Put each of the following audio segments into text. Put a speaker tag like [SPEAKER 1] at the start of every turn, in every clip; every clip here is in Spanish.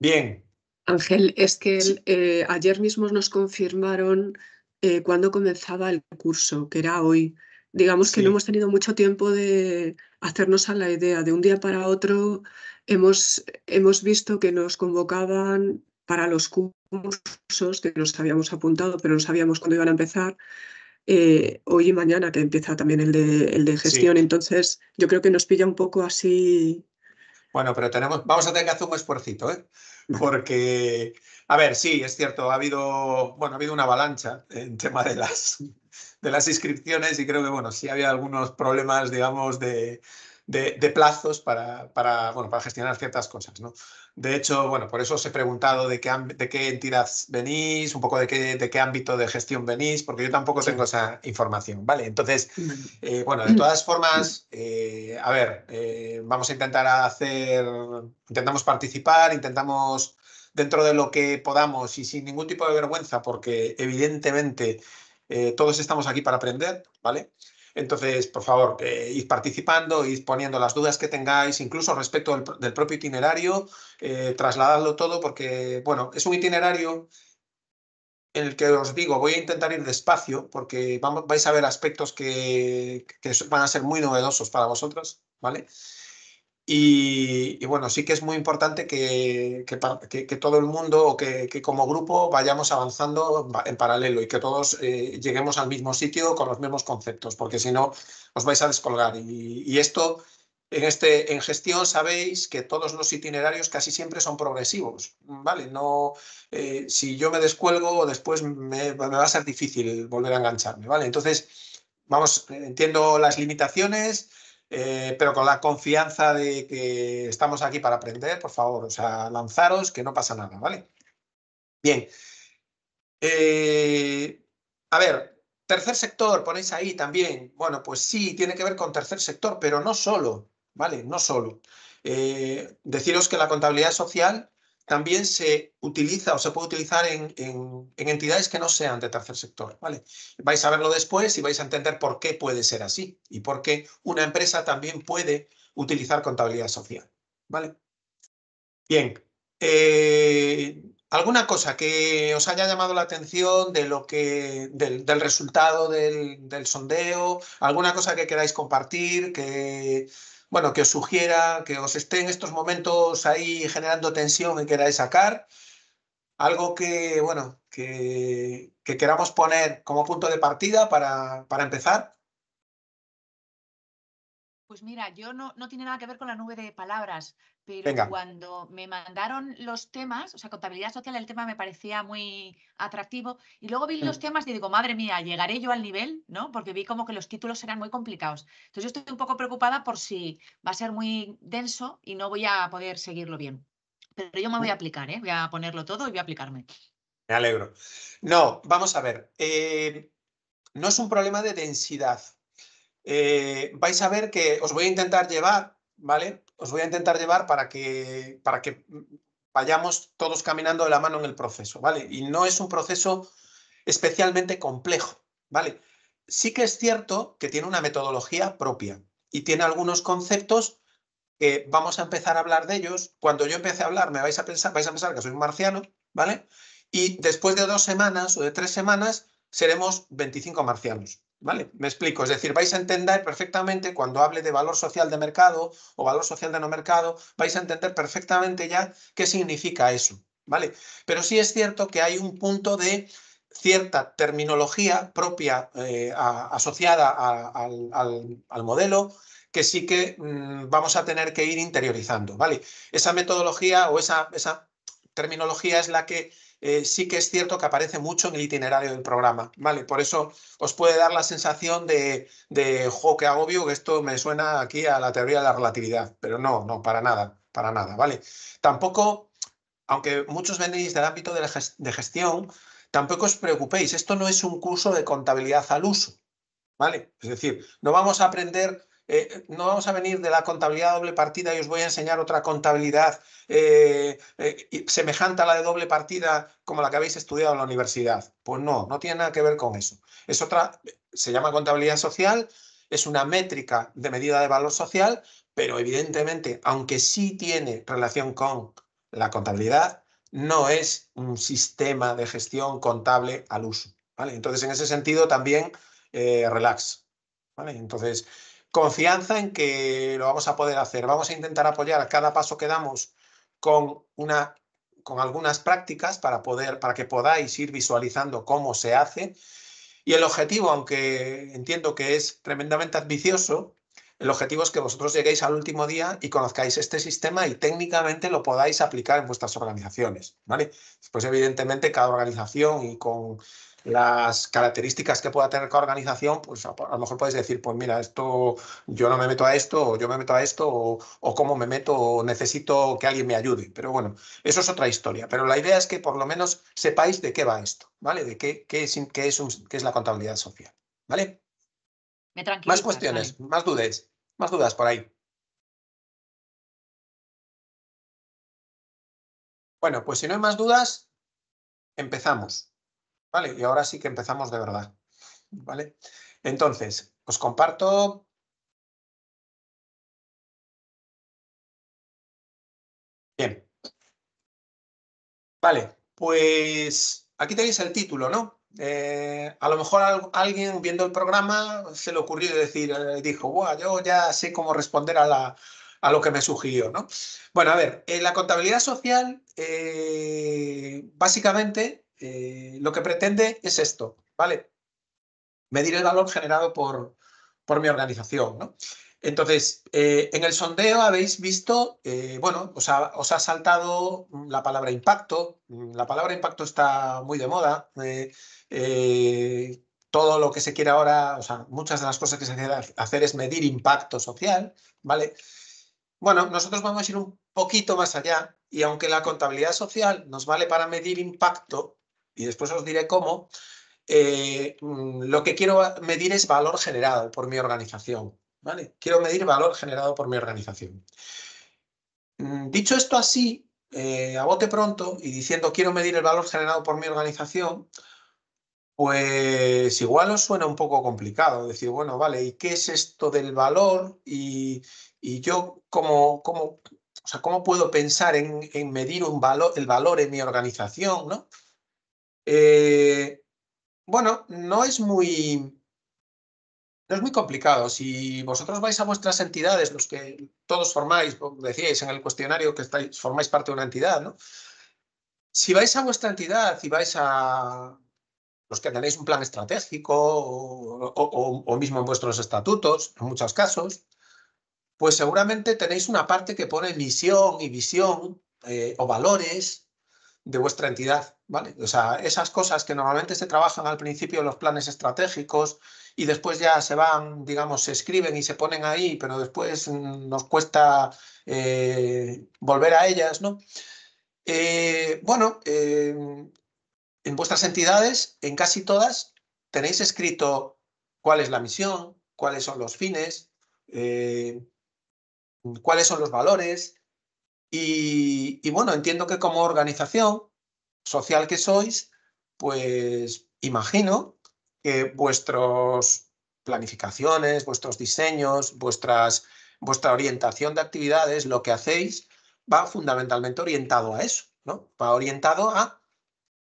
[SPEAKER 1] Bien.
[SPEAKER 2] Ángel, es que eh, ayer mismo nos confirmaron eh, cuándo comenzaba el curso, que era hoy. Digamos que no hemos tenido mucho tiempo de hacernos a la idea. De un día para otro hemos, hemos visto que nos convocaban para los cursos que nos habíamos apuntado, pero no sabíamos cuándo iban a empezar. Eh, hoy y mañana, que empieza también el de, el de gestión. Entonces, yo creo que nos pilla un poco así
[SPEAKER 1] bueno, pero tenemos, vamos a tener que hacer un esfuercito, ¿eh? Porque,
[SPEAKER 2] a ver, sí, es
[SPEAKER 1] cierto, ha habido, bueno, ha habido una avalancha en tema de las, de las inscripciones y creo que, bueno, sí había algunos problemas, digamos, de, plazos para, para, bueno, para gestionar ciertas cosas, ¿no? De hecho, bueno, por eso os he preguntado de qué, de qué entidad venís, un poco de qué, de qué ámbito de gestión venís, porque yo tampoco tengo esa información, ¿vale? Entonces, mm. eh, bueno, de todas formas, eh, a ver, eh, vamos a intentar hacer, intentamos participar, intentamos dentro de lo que podamos y sin ningún tipo de vergüenza, porque evidentemente todos estamos aquí para aprender, ¿vale? Entonces, por favor, ir id participando, id poniendo las dudas que tengáis, incluso respecto del, propio itinerario, eh, trasladadlo todo porque, bueno, es un itinerario en el que os digo, voy a intentar ir despacio porque vais a ver aspectos que, van a ser muy novedosos para vosotros, vale y, bueno, sí que es muy importante que, que, que, todo el mundo o que, como grupo vayamos avanzando en paralelo y que todos eh, lleguemos al mismo sitio con los mismos conceptos, porque si no os vais a descolgar. Y, y, esto, en, este, en gestión sabéis que todos los itinerarios casi siempre son progresivos, ¿vale? No, eh, si yo me descuelgo, después me, me va a ser difícil volver a engancharme, ¿vale? Entonces, vamos, entiendo las limitaciones eh, pero con la confianza de que estamos aquí para aprender, por favor, o sea, lanzaros, que no pasa nada, ¿vale? Bien. Eh, a ver, tercer sector, ponéis ahí también. Bueno, pues sí, tiene que ver con tercer sector, pero no solo, ¿vale? No solo. Eh, deciros que la contabilidad social también se utiliza o se puede utilizar en, entidades que no sean de tercer sector. ¿vale? Vais a verlo después y vais a entender por qué puede ser así y por qué una empresa también puede utilizar contabilidad social. ¿vale? Bien, eh, ¿alguna cosa que os haya llamado la atención de lo que, del, resultado del, del, sondeo? ¿Alguna cosa que queráis compartir? que bueno, que os sugiera, que os esté en estos momentos ahí generando tensión y queráis sacar. Algo que, bueno, que, queramos poner como punto de partida para, para empezar.
[SPEAKER 3] Pues mira, yo no, no tiene nada que ver con la nube de palabras, pero cuando me mandaron los temas, o sea, contabilidad social, el tema me parecía muy atractivo, y luego vi los mm. temas y digo, madre mía, ¿llegaré yo al nivel? ¿No? Porque vi como que los títulos eran muy complicados. Entonces yo estoy un poco preocupada por si va a ser muy denso y no voy a poder seguirlo bien. Pero yo me voy a mm. aplicar, ¿eh? voy a ponerlo todo y voy a aplicarme.
[SPEAKER 1] Me alegro. No, vamos a ver. Eh, no es un problema de densidad, eh, vais a ver que os voy a intentar llevar, ¿vale? Os voy a intentar llevar para que, para que vayamos todos caminando de la mano en el proceso, ¿vale? Y no es un proceso especialmente complejo, ¿vale? Sí que es cierto que tiene una metodología propia y tiene algunos conceptos que vamos a empezar a hablar de ellos. Cuando yo empecé a hablar, me vais a pensar, vais a pensar que soy un marciano, ¿vale? Y después de dos semanas o de tres semanas, seremos 25 marcianos, ¿Vale? Me explico. Es decir, vais a entender perfectamente cuando hable de valor social de mercado o valor social de no mercado, vais a entender perfectamente ya qué significa eso. ¿Vale? Pero sí es cierto que hay un punto de cierta terminología propia eh, asociada al, modelo que sí que mm, vamos a tener que ir interiorizando. ¿vale? Esa metodología o esa, esa terminología es la que eh, sí que es cierto que aparece mucho en el itinerario del programa, ¿vale? Por eso os puede dar la sensación de, de jo, que agobio, que esto me suena aquí a la teoría de la relatividad, pero no, no, para nada, para nada, ¿vale? Tampoco, aunque muchos venís del ámbito de, de gestión, tampoco os preocupéis, esto no es un curso de contabilidad al uso, ¿vale? Es decir, no vamos a aprender eh, no vamos a venir de la contabilidad doble partida y os voy a enseñar otra contabilidad eh, eh, semejante a la de doble partida como la que habéis estudiado en la universidad. Pues no, no tiene nada que ver con eso. Es otra, se llama contabilidad social, es una métrica de medida de valor social, pero evidentemente, aunque sí tiene relación con la contabilidad, no es un sistema de gestión contable al uso. ¿vale? Entonces, en ese sentido, también relax. ¿vale? Entonces, confianza en que lo vamos a poder hacer. Vamos a intentar apoyar cada paso que damos con una con algunas prácticas para poder para que podáis ir visualizando cómo se hace. Y el objetivo, aunque entiendo que es tremendamente ambicioso, el objetivo es que vosotros lleguéis al último día y conozcáis este sistema y técnicamente lo podáis aplicar en vuestras organizaciones, ¿vale? Después, evidentemente, cada organización y con las características que pueda tener cada organización, pues a, lo mejor podéis decir, pues mira, esto yo no me meto a esto, o yo me meto a esto, o, cómo me meto, o necesito que alguien me ayude. Pero bueno, eso es otra historia. Pero la idea es que por lo menos sepáis de qué va esto, ¿vale? De qué, es, la contabilidad social, ¿vale?
[SPEAKER 4] más cuestiones,
[SPEAKER 1] más dudas, más
[SPEAKER 4] dudas por ahí.
[SPEAKER 1] Bueno, pues si no hay más dudas, empezamos. Vale, y ahora sí que empezamos de verdad. Vale, entonces, os comparto Bien. Vale, pues aquí tenéis el título, ¿no? Eh, a lo mejor alguien viendo el programa se le ocurrió decir, eh, dijo, Buah, yo ya sé cómo responder a, la, a, lo que me sugirió, ¿no? Bueno, a ver, en la contabilidad social, eh, básicamente eh, lo que pretende es esto, ¿vale? Medir el valor generado por, por mi organización, ¿no? Entonces, eh, en el sondeo habéis visto, eh, bueno, os ha, saltado la palabra impacto. La palabra impacto está muy de moda. todo lo que se quiere ahora, o sea, muchas de las cosas que se quiere hacer es medir impacto social, ¿vale? Bueno, nosotros vamos a ir un poquito más allá y aunque la contabilidad social nos vale para medir impacto, y después os diré cómo, eh, mm, lo que quiero medir es valor generado por mi organización. ¿vale? Quiero medir valor generado por mi organización. Mm, dicho esto así, eh, a bote pronto y diciendo quiero medir el valor generado por mi organización, pues igual os suena un poco complicado. Decir, bueno, vale, ¿y qué es esto del valor? Y, yo, ¿cómo, cómo, sea, ¿cómo puedo pensar en, medir un valor, el valor en mi organización? ¿no? Eh, bueno, no es muy. No es muy complicado. Si vosotros vais a vuestras entidades, los que todos formáis, decíais en el cuestionario que estáis, formáis parte de una entidad, ¿no? Si vais a vuestra entidad y vais a los que tenéis un plan estratégico o, mismo en vuestros estatutos, en muchos casos, pues seguramente tenéis una parte que pone misión y visión eh, o valores de vuestra entidad, ¿vale? O sea, esas cosas que normalmente se trabajan al principio en los planes estratégicos y después ya se van, digamos, se escriben y se ponen ahí, pero después mm, nos cuesta eh, volver a ellas, ¿no? Eh, bueno, eh, en vuestras entidades, en casi todas, tenéis escrito cuál es la misión, cuáles son los fines, cuáles son los valores, y, bueno, entiendo que como organización social que sois, pues imagino que vuestras planificaciones, vuestros diseños, vuestras, vuestra orientación de actividades, lo que hacéis, va fundamentalmente orientado a eso, ¿no? Va orientado a,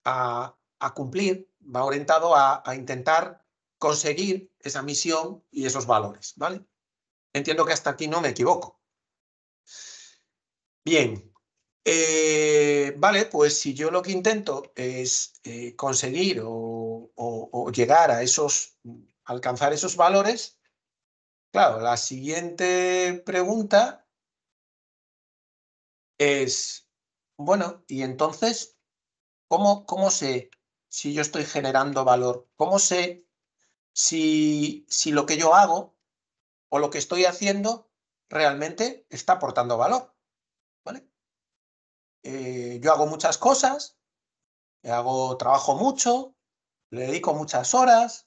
[SPEAKER 1] a, cumplir, va orientado a, a, intentar conseguir esa misión y esos valores, ¿vale? Entiendo que hasta aquí no me equivoco. Bien, eh, vale, pues si yo lo que intento es eh, conseguir o, o, llegar a esos, alcanzar esos valores, claro, la siguiente pregunta es, bueno, y entonces, ¿cómo, cómo sé si yo estoy generando valor? ¿Cómo sé si, si lo que yo hago o lo que estoy haciendo realmente está aportando valor? Eh, yo hago muchas cosas, hago, trabajo mucho, le dedico muchas horas,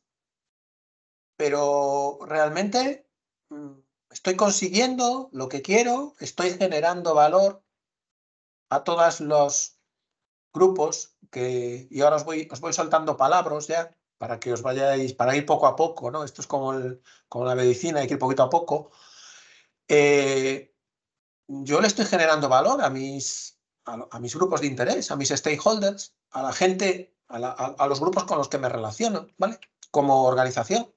[SPEAKER 1] pero realmente mm, estoy consiguiendo lo que quiero, estoy generando valor a todos los grupos que, y ahora os voy, os voy soltando palabras ya para que os vayáis, para ir poco a poco, ¿no? Esto es como, como la medicina, hay que ir poquito a poco. Eh, yo le estoy generando valor a mis a, mis grupos de interés, a mis stakeholders, a la gente, a, los grupos con los que me relaciono, ¿vale? Como organización.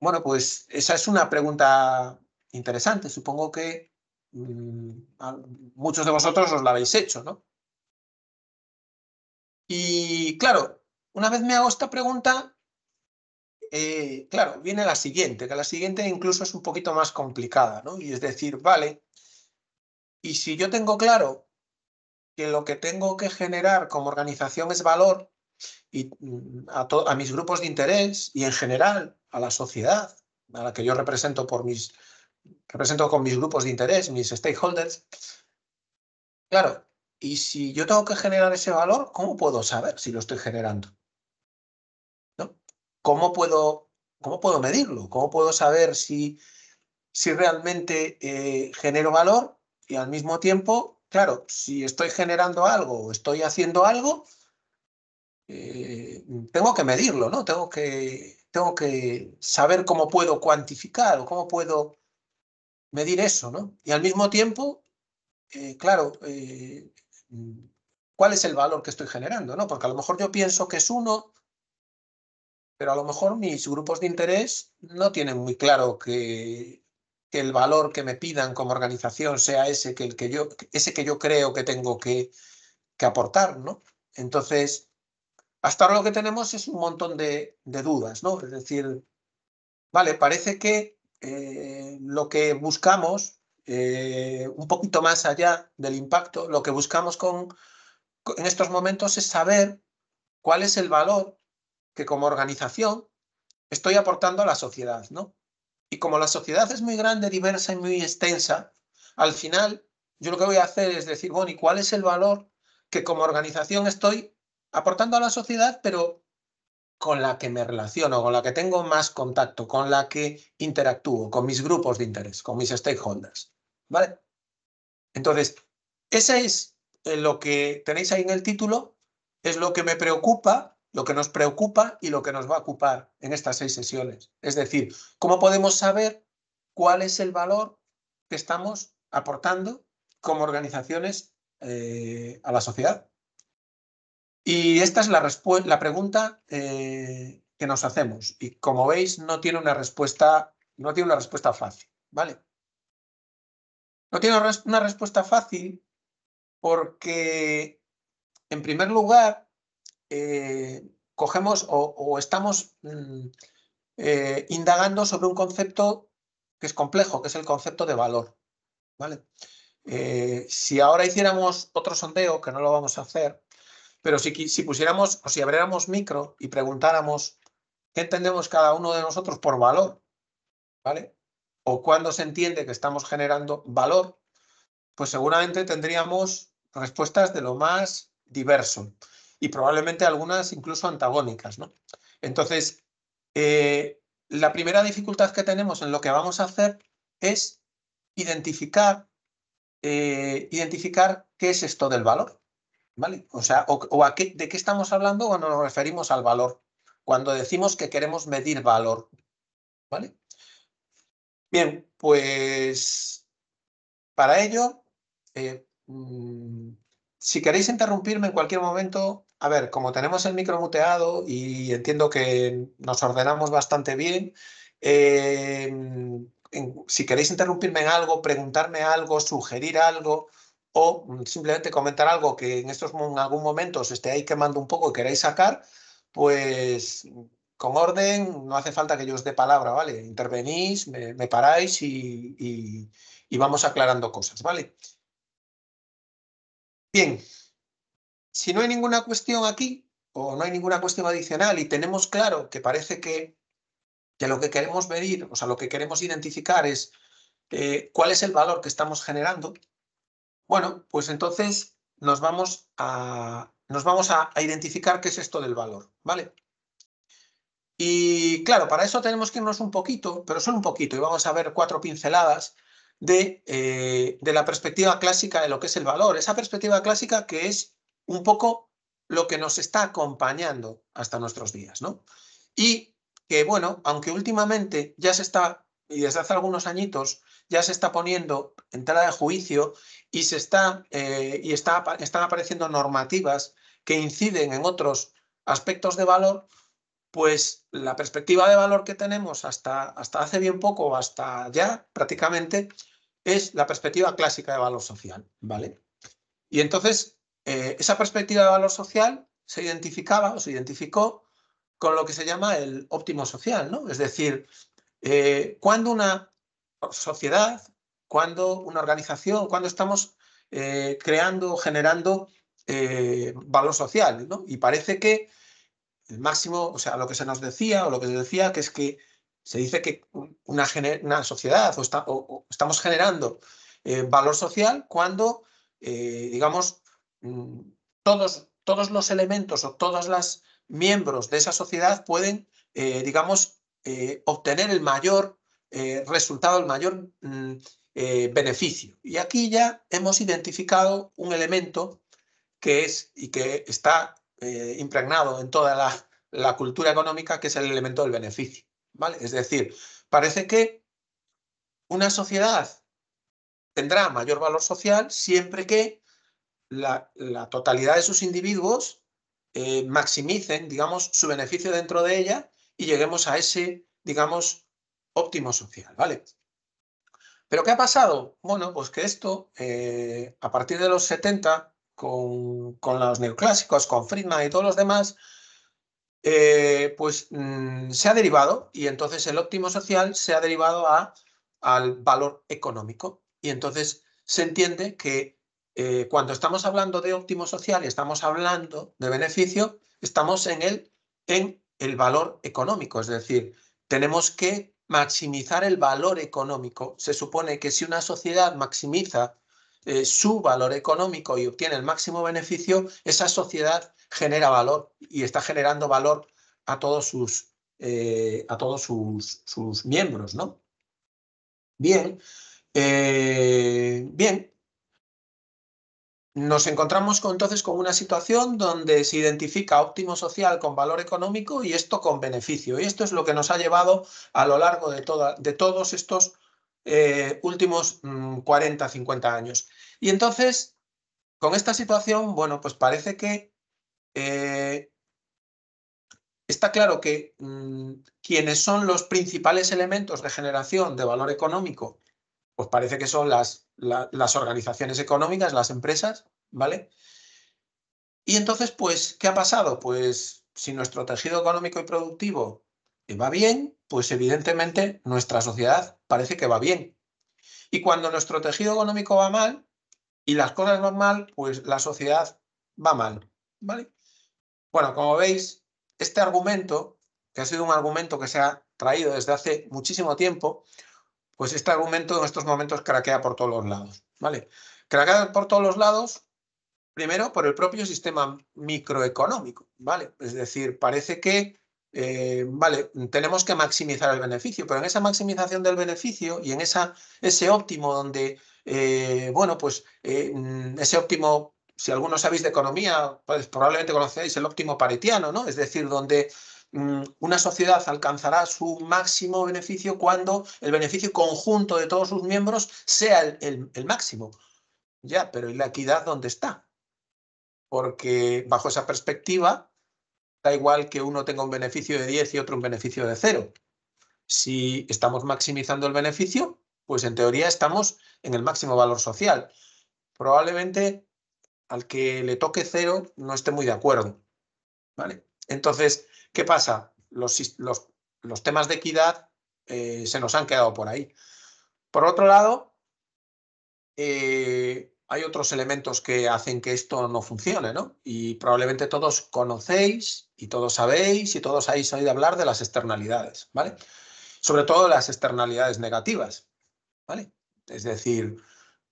[SPEAKER 1] Bueno, pues esa es una pregunta interesante. Supongo que mm, muchos de vosotros os la habéis hecho, ¿no? Y claro, una vez me hago esta pregunta, eh, claro, viene la siguiente, que la siguiente incluso es un poquito más complicada, ¿no? Y es decir, vale, y si yo tengo claro que lo que tengo que generar como organización es valor y mm, a, mis grupos de interés y en general a la sociedad a la que yo represento por mis represento con mis grupos de interés, mis stakeholders. Claro, y si yo tengo que generar ese valor, ¿cómo puedo saber si lo estoy generando? ¿No? ¿Cómo puedo, cómo puedo medirlo? ¿Cómo puedo saber si, si realmente eh, genero valor y al mismo tiempo, claro, si estoy generando algo o estoy haciendo algo, eh, tengo que medirlo, ¿no? Tengo que, tengo que saber cómo puedo cuantificar o cómo puedo medir eso, ¿no? Y al mismo tiempo, eh, claro, eh, ¿cuál es el valor que estoy generando, ¿no? Porque a lo mejor yo pienso que es uno, pero a lo mejor mis grupos de interés no tienen muy claro que que el valor que me pidan como organización sea ese que, el que, yo, ese que yo creo que tengo que, aportar, ¿no? Entonces, hasta ahora lo que tenemos es un montón de, dudas, ¿no? Es decir, vale, parece que eh, lo que buscamos, eh, un poquito más allá del impacto, lo que buscamos con, en estos momentos es saber cuál es el valor que como organización estoy aportando a la sociedad, ¿no? Y como la sociedad es muy grande, diversa y muy extensa, al final yo lo que voy a hacer es decir, bueno, ¿y cuál es el valor que como organización estoy aportando a la sociedad, pero con la que me relaciono, con la que tengo más contacto, con la que interactúo, con mis grupos de interés, con mis stakeholders? ¿Vale? Entonces, eso es eh, lo que tenéis ahí en el título, es lo que me preocupa lo que nos preocupa y lo que nos va a ocupar en estas seis sesiones. Es decir, cómo podemos saber cuál es el valor que estamos aportando como organizaciones eh, a la sociedad. Y esta es la, la pregunta eh, que nos hacemos. Y como veis, no tiene una respuesta, no tiene una respuesta fácil, ¿vale? No tiene una respuesta fácil porque, en primer lugar, eh, cogemos o, estamos mm, eh, indagando sobre un concepto que es complejo, que es el concepto de valor. ¿vale? Eh, si ahora hiciéramos otro sondeo, que no lo vamos a hacer, pero si, si pusiéramos o si abriéramos micro y preguntáramos qué entendemos cada uno de nosotros por valor, ¿vale? O cuándo se entiende que estamos generando valor, pues seguramente tendríamos respuestas de lo más diverso y probablemente algunas incluso antagónicas. ¿no? Entonces, eh, la primera dificultad que tenemos en lo que vamos a hacer es identificar, eh, identificar qué es esto del valor. ¿Vale? O sea, o, de qué estamos hablando cuando nos referimos al valor, cuando decimos que queremos medir valor. ¿Vale? Bien, pues para ello, eh, mm, si queréis interrumpirme en cualquier momento, a ver, como tenemos el micro muteado y entiendo que nos ordenamos bastante bien, em, si queréis interrumpirme en algo, preguntarme algo, sugerir algo o simplemente comentar algo que en, estos, en algún momento os esté quemando un poco y queréis sacar, pues con orden, no hace falta que yo os dé palabra, ¿vale? Intervenís, me, paráis y, y vamos aclarando cosas, ¿vale? Bien, si no hay ninguna cuestión aquí o no hay ninguna cuestión adicional y tenemos claro que parece que, que lo que queremos medir, o sea, lo que queremos identificar es eh, cuál es el valor que estamos generando, bueno, pues entonces nos vamos a, nos vamos identificar qué es esto del valor, ¿vale? Y claro, para eso tenemos que irnos un poquito, pero solo un poquito, y vamos a ver cuatro pinceladas de, eh, de, la perspectiva clásica de lo que es el valor. Esa perspectiva clásica que es un poco lo que nos está acompañando hasta nuestros días, ¿no? Y que, bueno, aunque últimamente ya se está, y desde hace algunos añitos, ya se está poniendo entrada de juicio y se está, eh, y están apareciendo normativas que inciden en otros aspectos de valor, pues la perspectiva de valor que tenemos hasta, hasta hace bien poco, hasta ya prácticamente, es la perspectiva clásica de valor social, ¿vale? Y entonces, eh, esa perspectiva de valor social se identificaba o se identificó con lo que se llama el óptimo social, ¿no? Es decir, eh, cuando una sociedad, cuando una organización, cuando estamos creando eh, creando, generando valor social, ¿no? Y parece que el máximo, o sea, lo que se nos decía o lo que se decía, que es que se dice que una, sociedad o, o estamos generando valor social cuando, digamos, todos, todos los elementos o todos los miembros de esa sociedad pueden, eh, digamos, eh, obtener el mayor eh, resultado, el mayor mm, beneficio. Y aquí ya hemos identificado un elemento que es y que está impregnado en toda la, cultura económica, que es el elemento del beneficio. ¿vale? Es decir, parece que una sociedad tendrá mayor valor social siempre que la, totalidad de sus individuos eh, maximicen, digamos, su beneficio dentro de ella y lleguemos a ese, digamos, óptimo social, ¿vale? ¿Pero qué ha pasado? Bueno, pues que esto, eh, a partir de los 70, con, los neoclásicos, con Friedman y todos los demás, eh, pues mm, se ha derivado y entonces el óptimo social se ha derivado al valor económico. Y entonces se entiende que eh, cuando estamos hablando de óptimo social y estamos hablando de beneficio, estamos en el, en el valor económico, es decir, tenemos que maximizar el valor económico. Se supone que si una sociedad maximiza eh, su valor económico y obtiene el máximo beneficio, esa sociedad genera valor y está generando valor a todos sus, eh, a todos sus, miembros, ¿no? Bien, bien, nos encontramos entonces con una situación donde se identifica óptimo social con valor económico y esto con beneficio. Y esto es lo que nos ha llevado a lo largo de, todos estos eh, últimos 40, mm, 50 años. Y entonces, con esta situación, bueno, pues parece que eh, está claro que mm, quienes son los principales elementos de generación de valor económico pues parece que son las, las organizaciones económicas, las empresas, ¿vale? Y entonces, pues, ¿qué ha pasado? Pues si nuestro tejido económico y productivo va bien, pues evidentemente nuestra sociedad parece que va bien. Y cuando nuestro tejido económico va mal y las cosas van mal, pues la sociedad va mal, ¿vale? Bueno, como veis, este argumento, que ha sido un argumento que se ha traído desde hace muchísimo tiempo, pues este argumento en estos momentos craquea por todos los lados. ¿vale? Craquea por todos los lados, primero por el propio sistema microeconómico. ¿vale? Es decir, parece que eh, vale, tenemos que maximizar el beneficio, pero en esa maximización del beneficio y en esa, ese óptimo donde, eh, bueno, pues eh, mm, ese óptimo, si algunos sabéis de economía, pues probablemente conocéis el óptimo paretiano, ¿no? Es decir, donde Mm, una sociedad alcanzará su máximo beneficio cuando el beneficio conjunto de todos sus miembros sea el, máximo. Ya, pero ¿y la equidad dónde está? Porque bajo esa perspectiva, da igual que uno tenga un beneficio de 10 y otro un beneficio de 0. Si estamos maximizando el beneficio, pues en teoría estamos en el máximo valor social. Probablemente al que le toque cero no esté muy de acuerdo. ¿Vale? Entonces, ¿Qué pasa? Los, los, temas de equidad eh, se nos han quedado por ahí. Por otro lado, eh, hay otros elementos que hacen que esto no funcione, ¿no? Y probablemente todos conocéis y todos sabéis y todos habéis oído hablar de las externalidades, ¿vale? Sobre todo las externalidades negativas, ¿vale? Es decir,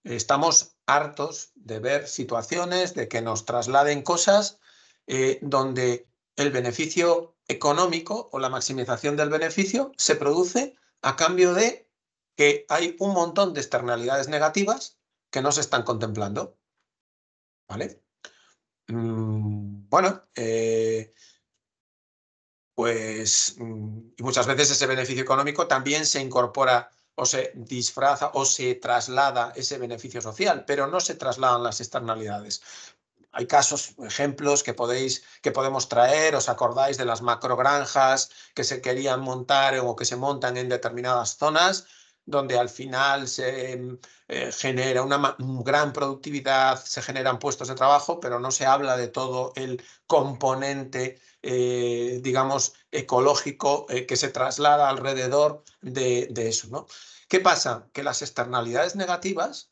[SPEAKER 1] estamos hartos de ver situaciones, de que nos trasladen cosas eh, donde el beneficio económico o la maximización del beneficio se produce a cambio de que hay un montón de externalidades negativas que no se están contemplando. ¿Vale? Mm, bueno, eh, pues mm, muchas veces ese beneficio económico también se incorpora o se disfraza o se traslada ese beneficio social, pero no se trasladan las externalidades hay casos, ejemplos que podéis, que podemos traer, os acordáis de las macrogranjas que se querían montar o que se montan en determinadas zonas, donde al final se eh, genera una gran productividad, se generan puestos de trabajo, pero no se habla de todo el componente, eh, digamos, ecológico eh, que se traslada alrededor de, eso. ¿no? ¿Qué pasa? Que las externalidades negativas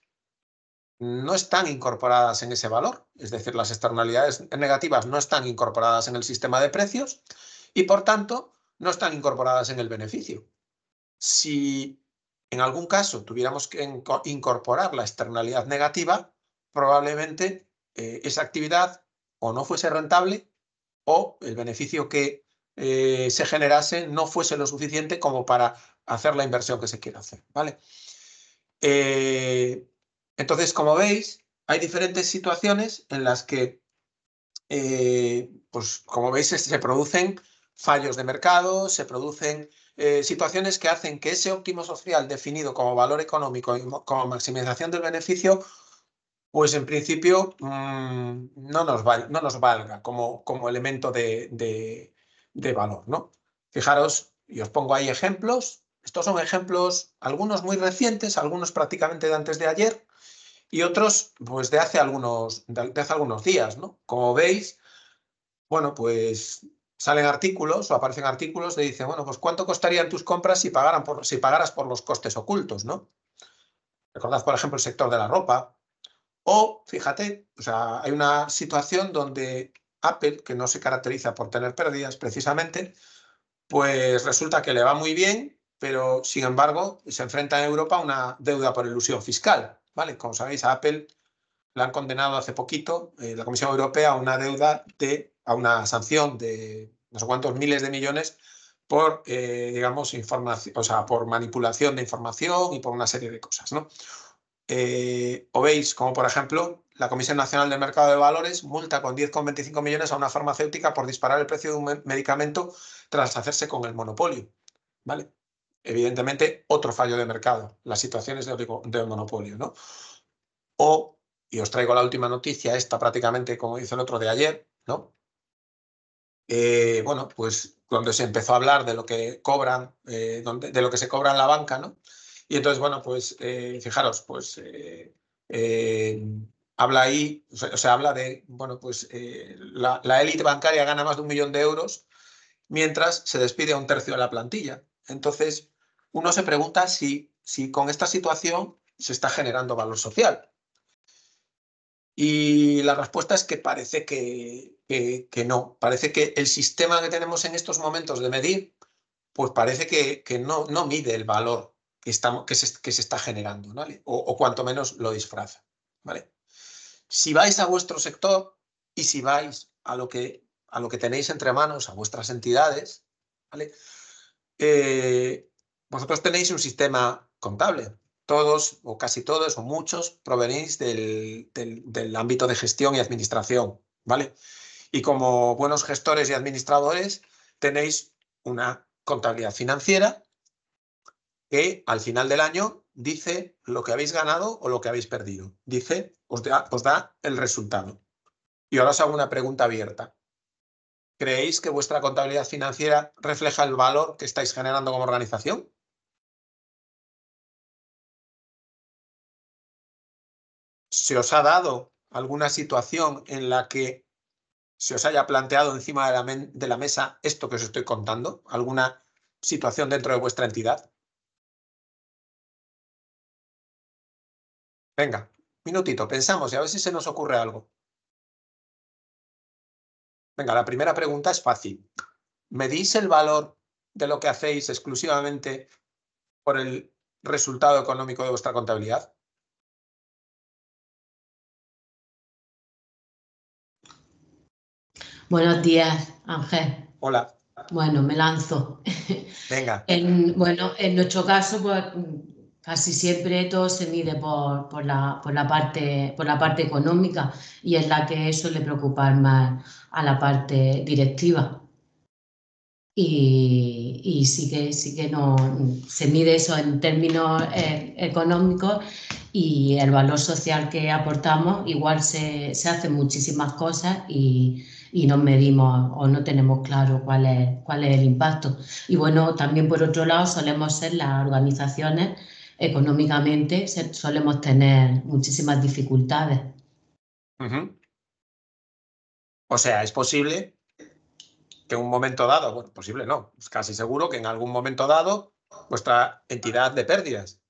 [SPEAKER 1] no están incorporadas en ese valor, es decir, las externalidades negativas no están incorporadas en el sistema de precios y, por tanto, no están incorporadas en el beneficio. Si en algún caso tuviéramos que incorporar la externalidad negativa, probablemente eh, esa actividad o no fuese rentable o el beneficio que eh, se generase no fuese lo suficiente como para hacer la inversión que se quiere hacer. ¿vale? Eh, entonces, como veis, hay diferentes situaciones en las que, eh, pues como veis, se producen fallos de mercado, se producen eh, situaciones que hacen que ese óptimo social definido como valor económico y como maximización del beneficio, pues en principio mm, no, nos valga como, elemento de, de, valor. ¿no? Fijaros, y os pongo ahí ejemplos. Estos son ejemplos, algunos muy recientes, algunos prácticamente de antes de ayer, y otros pues de hace algunos, de, algunos días, ¿no? Como veis, bueno, pues salen artículos o aparecen artículos que dicen, bueno, pues cuánto costarían tus compras si, pagaran por, si pagaras por los costes ocultos, ¿no? Recordad, por ejemplo, el sector de la ropa. O, fíjate, o sea, hay una situación donde Apple, que no se caracteriza por tener pérdidas precisamente, pues resulta que le va muy bien, pero sin embargo se enfrenta en Europa a una deuda por ilusión fiscal. Como sabéis, a Apple la han condenado hace poquito, eh, la Comisión Europea, a una deuda de, a una sanción de no sé cuántos miles de millones por, eh, digamos, información, o sea, por manipulación de información y por una serie de cosas, eh, o veis, como por ejemplo, la Comisión Nacional del Mercado de Valores multa con 10,25 millones a una farmacéutica por disparar el precio de un medicamento tras hacerse con el monopolio, ¿vale? evidentemente, otro fallo de mercado, las situaciones de, de monopolio. ¿no? O, y os traigo la última noticia, esta prácticamente, como dice el otro, de ayer, ¿no? Eh, bueno, pues cuando se empezó a hablar de lo que cobran, eh, de lo que se cobra en la banca, ¿no? Y entonces, bueno, pues eh, fijaros, pues habla ahí, o sea, habla de, bueno, pues la élite bancaria gana más de un millón de euros mientras se despide a un tercio de la plantilla. Entonces, uno se pregunta si, si con esta situación se está generando valor social. Y la respuesta es que parece que, no. Parece que el sistema que tenemos en estos momentos de medir, pues parece que, no, mide el valor que, estamos, se, que, se, está generando, ¿vale? O, cuanto menos lo disfraza, ¿vale? Si vais a vuestro sector y si vais a lo que, a lo que tenéis entre manos, a vuestras entidades, ¿vale? Eh, vosotros tenéis un sistema contable. Todos o casi todos o muchos provenís del, ámbito de gestión y administración, ¿vale? Y como buenos gestores y administradores, tenéis una contabilidad financiera que al final del año dice lo que habéis ganado o lo que habéis perdido. Dice, os os da, el resultado. Y ahora os hago una pregunta abierta. ¿Creéis que vuestra contabilidad financiera refleja el valor que estáis generando como organización? se os ha dado alguna situación en la que se os haya planteado encima de la, mesa esto que os estoy contando, alguna situación dentro de vuestra entidad.
[SPEAKER 4] Venga, minutito, pensamos y a ver si se nos ocurre algo.
[SPEAKER 1] Venga, la primera pregunta es fácil. ¿Medís el valor de lo que hacéis exclusivamente por el resultado económico
[SPEAKER 4] de vuestra contabilidad? Buenos días, Ángel. Hola. Bueno,
[SPEAKER 5] me lanzo. Venga. bueno, en nuestro caso, pues casi siempre todo se mide por, la, parte, por la parte económica y es la que suele preocupar más a la parte directiva. Y, y sí que, no, se mide eso en términos eh, económicos y el valor social que aportamos. Igual se, se hacen muchísimas cosas y y no medimos o no tenemos claro cuál es, cuál es el impacto. Y bueno, también por otro lado solemos ser las organizaciones económicamente solemos tener muchísimas dificultades.
[SPEAKER 1] O sea, es posible que en un momento dado, bueno, posible no, es pues casi seguro que en algún momento dado vuestra entidad de pérdidas,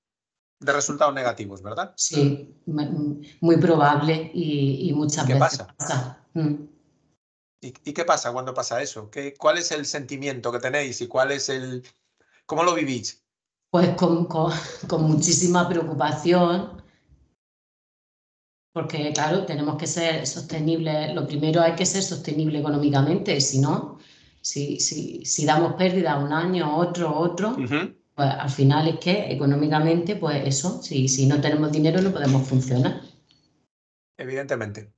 [SPEAKER 1] de resultados negativos, ¿verdad? Sí,
[SPEAKER 5] muy probable y, muchas veces pasa. pasa. Mm.
[SPEAKER 1] ¿Y, qué pasa cuando pasa eso? ¿Qué, ¿Cuál es el sentimiento que tenéis y cuál es el... ¿Cómo lo vivís?
[SPEAKER 5] Pues con, muchísima preocupación, porque claro, tenemos que ser sostenibles. Lo primero hay que ser sostenible económicamente, si no, si, si, damos pérdida un año, otro, otro, pues al final es que económicamente, pues eso, si, si no tenemos dinero no podemos funcionar.
[SPEAKER 1] Evidentemente.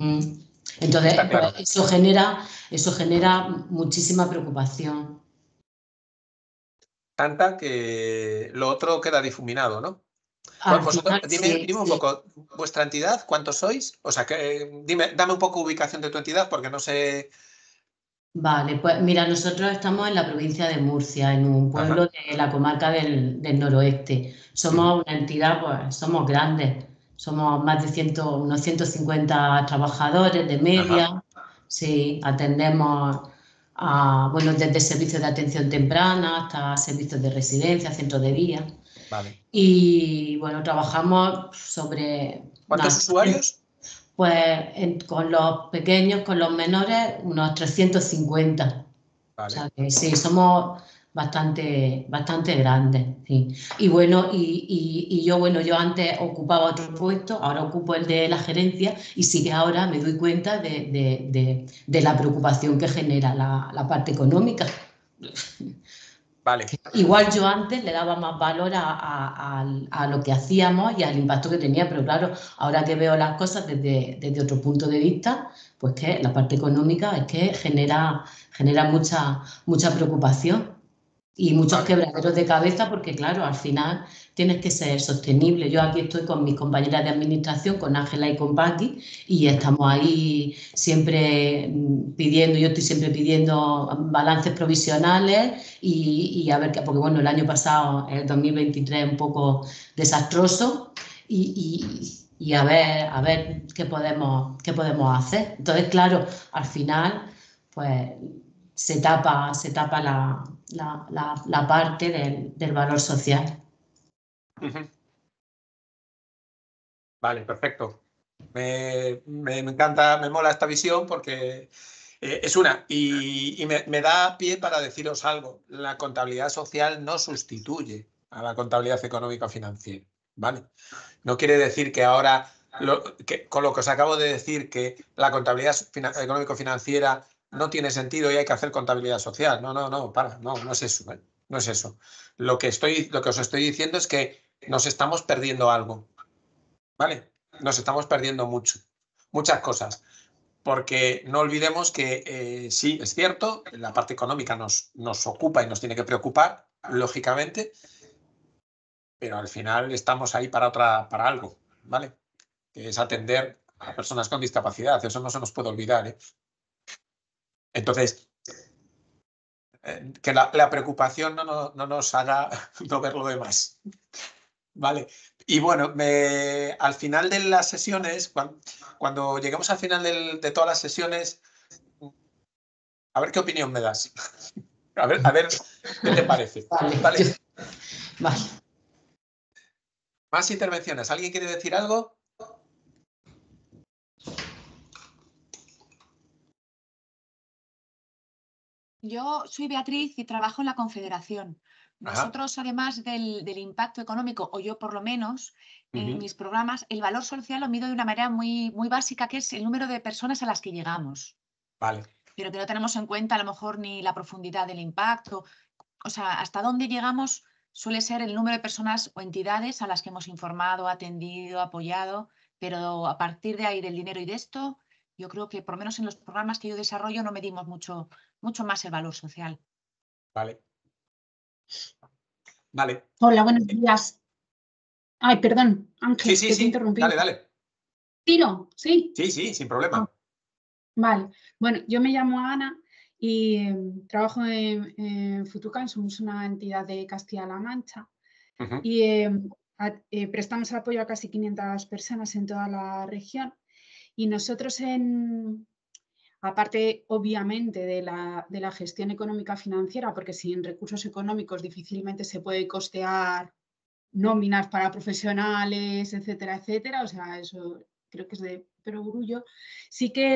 [SPEAKER 1] Mm. Entonces, pues,
[SPEAKER 5] eso, genera, eso genera muchísima preocupación.
[SPEAKER 1] Tanta que lo otro queda difuminado, ¿no? dime, un poco, ¿vuestra entidad cuántos sois? O sea, dime, dame un poco ubicación de tu entidad porque no sé...
[SPEAKER 5] Vale, pues mira, nosotros estamos en la provincia de Murcia, en un pueblo de la comarca del, noroeste. Somos mm. una entidad, pues somos grandes, somos más de unos 150 trabajadores de media. Sí, atendemos a, bueno, desde servicios de atención temprana hasta servicios de residencia, centros de día. Y bueno, trabajamos sobre. ¿Cuántos usuarios? Pues con los pequeños, con los menores, unos 350. Vale. O sí, somos bastante, bastante grande... Sí. Y bueno, y, yo, bueno, yo antes ocupaba otro puesto, ahora ocupo el de la gerencia y sí que ahora me doy cuenta de, de, de, la preocupación que genera la, la parte económica. Igual yo antes le daba más valor a, a, a, lo que hacíamos y al impacto que tenía, pero claro, ahora que veo las cosas desde, desde otro punto de vista, pues que la parte económica es que genera, genera mucha, mucha preocupación y muchos quebraderos de cabeza porque, claro, al final tienes que ser sostenible. Yo aquí estoy con mis compañeras de administración, con Ángela y con Patti, y estamos ahí siempre mm, pidiendo, yo estoy siempre pidiendo balances provisionales y, a ver qué, porque bueno, el año pasado, el 2023, un poco desastroso y, a ver, a ver qué podemos, qué podemos hacer. Entonces, claro, al final, pues se tapa, se
[SPEAKER 1] tapa la
[SPEAKER 5] la, la, parte del, del, valor social.
[SPEAKER 1] Vale, perfecto. Me, me, me, encanta, me mola esta visión porque eh, es una y, y me, me, da pie para deciros algo. La contabilidad social no sustituye a la contabilidad económica financiera, ¿vale? No quiere decir que ahora, lo, que, con lo que os acabo de decir, que la contabilidad económico-financiera no tiene sentido y hay que hacer contabilidad social. No, no, no, para, no, no es eso. Eh, no es eso. Lo que, estoy, lo que os estoy diciendo es que nos estamos perdiendo algo. ¿Vale? Nos estamos perdiendo mucho, muchas cosas. Porque no olvidemos que eh, sí, es cierto, la parte económica nos, nos ocupa y nos tiene que preocupar, lógicamente, pero al final estamos ahí para, otra, para algo, ¿vale? Que es atender a personas con discapacidad, eso no se nos puede olvidar, ¿eh? Entonces, eh, que la, preocupación no, nos haga no ver lo demás. Vale. Y bueno, al final de las sesiones, cuando, lleguemos al final de todas las sesiones, a ver qué opinión me das. A ver, a ver qué te parece. Más intervenciones. ¿Alguien quiere decir algo?
[SPEAKER 4] yo soy
[SPEAKER 3] Beatriz y trabajo en la Confederación. Nosotros, además del, impacto económico, o yo por lo menos, en mis programas, el valor social lo mido de una manera muy, muy básica, que es el número de personas a las que llegamos. Vale. Pero que no tenemos en cuenta a lo mejor ni la profundidad del impacto. O sea, hasta dónde llegamos suele ser el número de personas o entidades a las que hemos informado, atendido, apoyado, pero a partir de ahí del dinero y de esto, yo creo que por lo menos en los programas que yo desarrollo no medimos mucho, mucho más el valor social.
[SPEAKER 4] Vale. Vale. Hola, buenos eh. días.
[SPEAKER 6] Ay, perdón, Ángel, sí, sí, sí. Dale, dale. Tiro, ¿sí?
[SPEAKER 4] Sí, sí, sin problema. Ah,
[SPEAKER 6] vale. Bueno, yo me llamo Ana y eh, trabajo en, Futucan, somos una entidad de Castilla-La Mancha y eh, prestamos apoyo a casi 500 personas en toda la región y nosotros en, aparte obviamente de la, gestión económica financiera, porque sin recursos económicos difícilmente se puede costear nóminas para profesionales, etcétera, etcétera, o sea, eso creo que es de perogrullo, sí que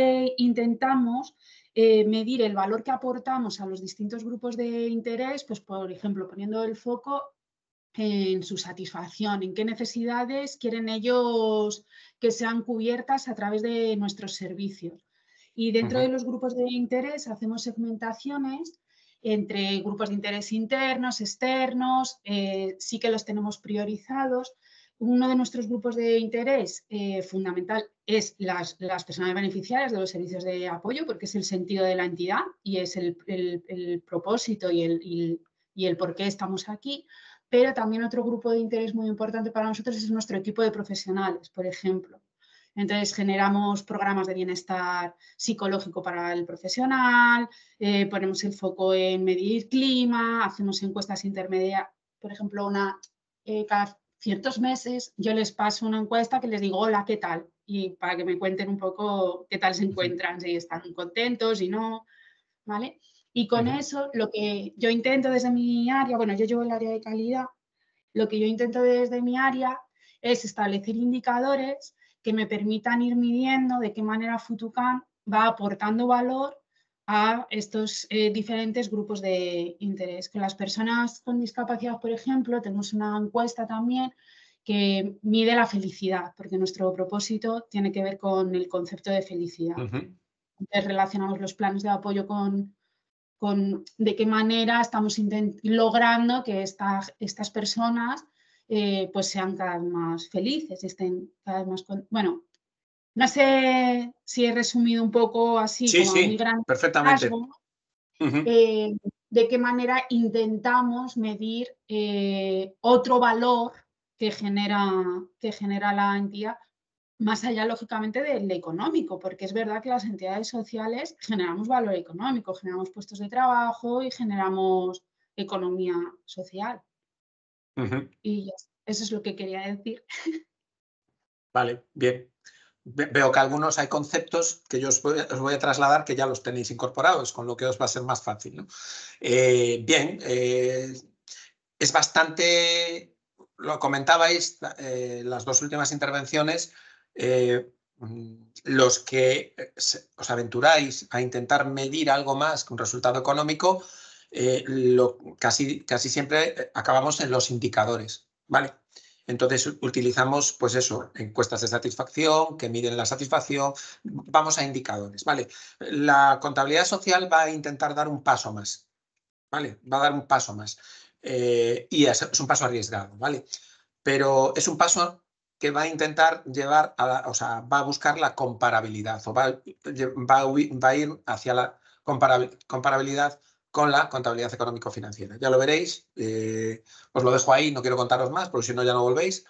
[SPEAKER 6] intentamos eh, medir el valor que aportamos a los distintos grupos de interés, pues por ejemplo, poniendo el foco en su satisfacción, en qué necesidades quieren ellos que sean cubiertas a través de nuestros servicios. Y dentro de los grupos de interés hacemos segmentaciones entre grupos de interés internos, externos, eh, sí que los tenemos priorizados. Uno de nuestros grupos de interés eh, fundamental es las, personas beneficiarias de los servicios de apoyo, porque es el sentido de la entidad y es el, propósito y el por qué estamos aquí pero también otro grupo de interés muy importante para nosotros es nuestro equipo de profesionales, por ejemplo. Entonces generamos programas de bienestar psicológico para el profesional, eh, ponemos el foco en medir clima, hacemos encuestas intermedias, por ejemplo, eh, cada ciertos meses yo les paso una encuesta que les digo, hola, ¿qué tal? Y para que me cuenten un poco qué tal se encuentran, si están contentos, y no, ¿vale? Y con eso, lo que yo intento desde mi área, bueno, yo llevo el área de calidad, lo que yo intento desde mi área es establecer indicadores que me permitan ir midiendo de qué manera Futucan va aportando valor a estos eh, diferentes grupos de interés. Con las personas con discapacidad, por ejemplo, tenemos una encuesta también que mide la felicidad, porque nuestro propósito tiene que ver con el concepto de felicidad. Entonces, relacionamos los planes de apoyo con, de qué manera estamos logrando que estas personas eh, pues sean cada vez más felices, estén cada vez más... Bueno, no sé si he resumido un poco así perfectamente. Eh, de qué manera intentamos medir eh, otro valor que genera, que genera la entidad más allá, lógicamente, del económico, porque es verdad que las entidades sociales generamos valor económico, generamos puestos de trabajo y generamos economía social. Y eso es lo que quería decir.
[SPEAKER 1] Vale, bien. Veo que algunos hay conceptos que yo os voy, a trasladar que ya los tenéis incorporados, con lo que os va a ser más fácil. Eh, bien, eh, es bastante, lo comentabais eh, las dos últimas intervenciones, eh, mm, los que eh, os aventuráis a intentar medir algo más que un resultado económico, eh, lo, casi, casi siempre acabamos en los indicadores, ¿vale? Entonces utilizamos, pues eso, encuestas de satisfacción, que miden la satisfacción, vamos a indicadores, ¿vale? La contabilidad social va a intentar dar un paso más, ¿vale? Va a dar un paso más. y es, es, un paso arriesgado, ¿vale? Pero es un paso que va a intentar llevar, a la, o sea, va a buscar la comparabilidad o va, a, ir hacia la comparabilidad con la contabilidad económico-financiera. Ya lo veréis, eh, os lo dejo ahí, no quiero contaros más, porque si no ya no volvéis.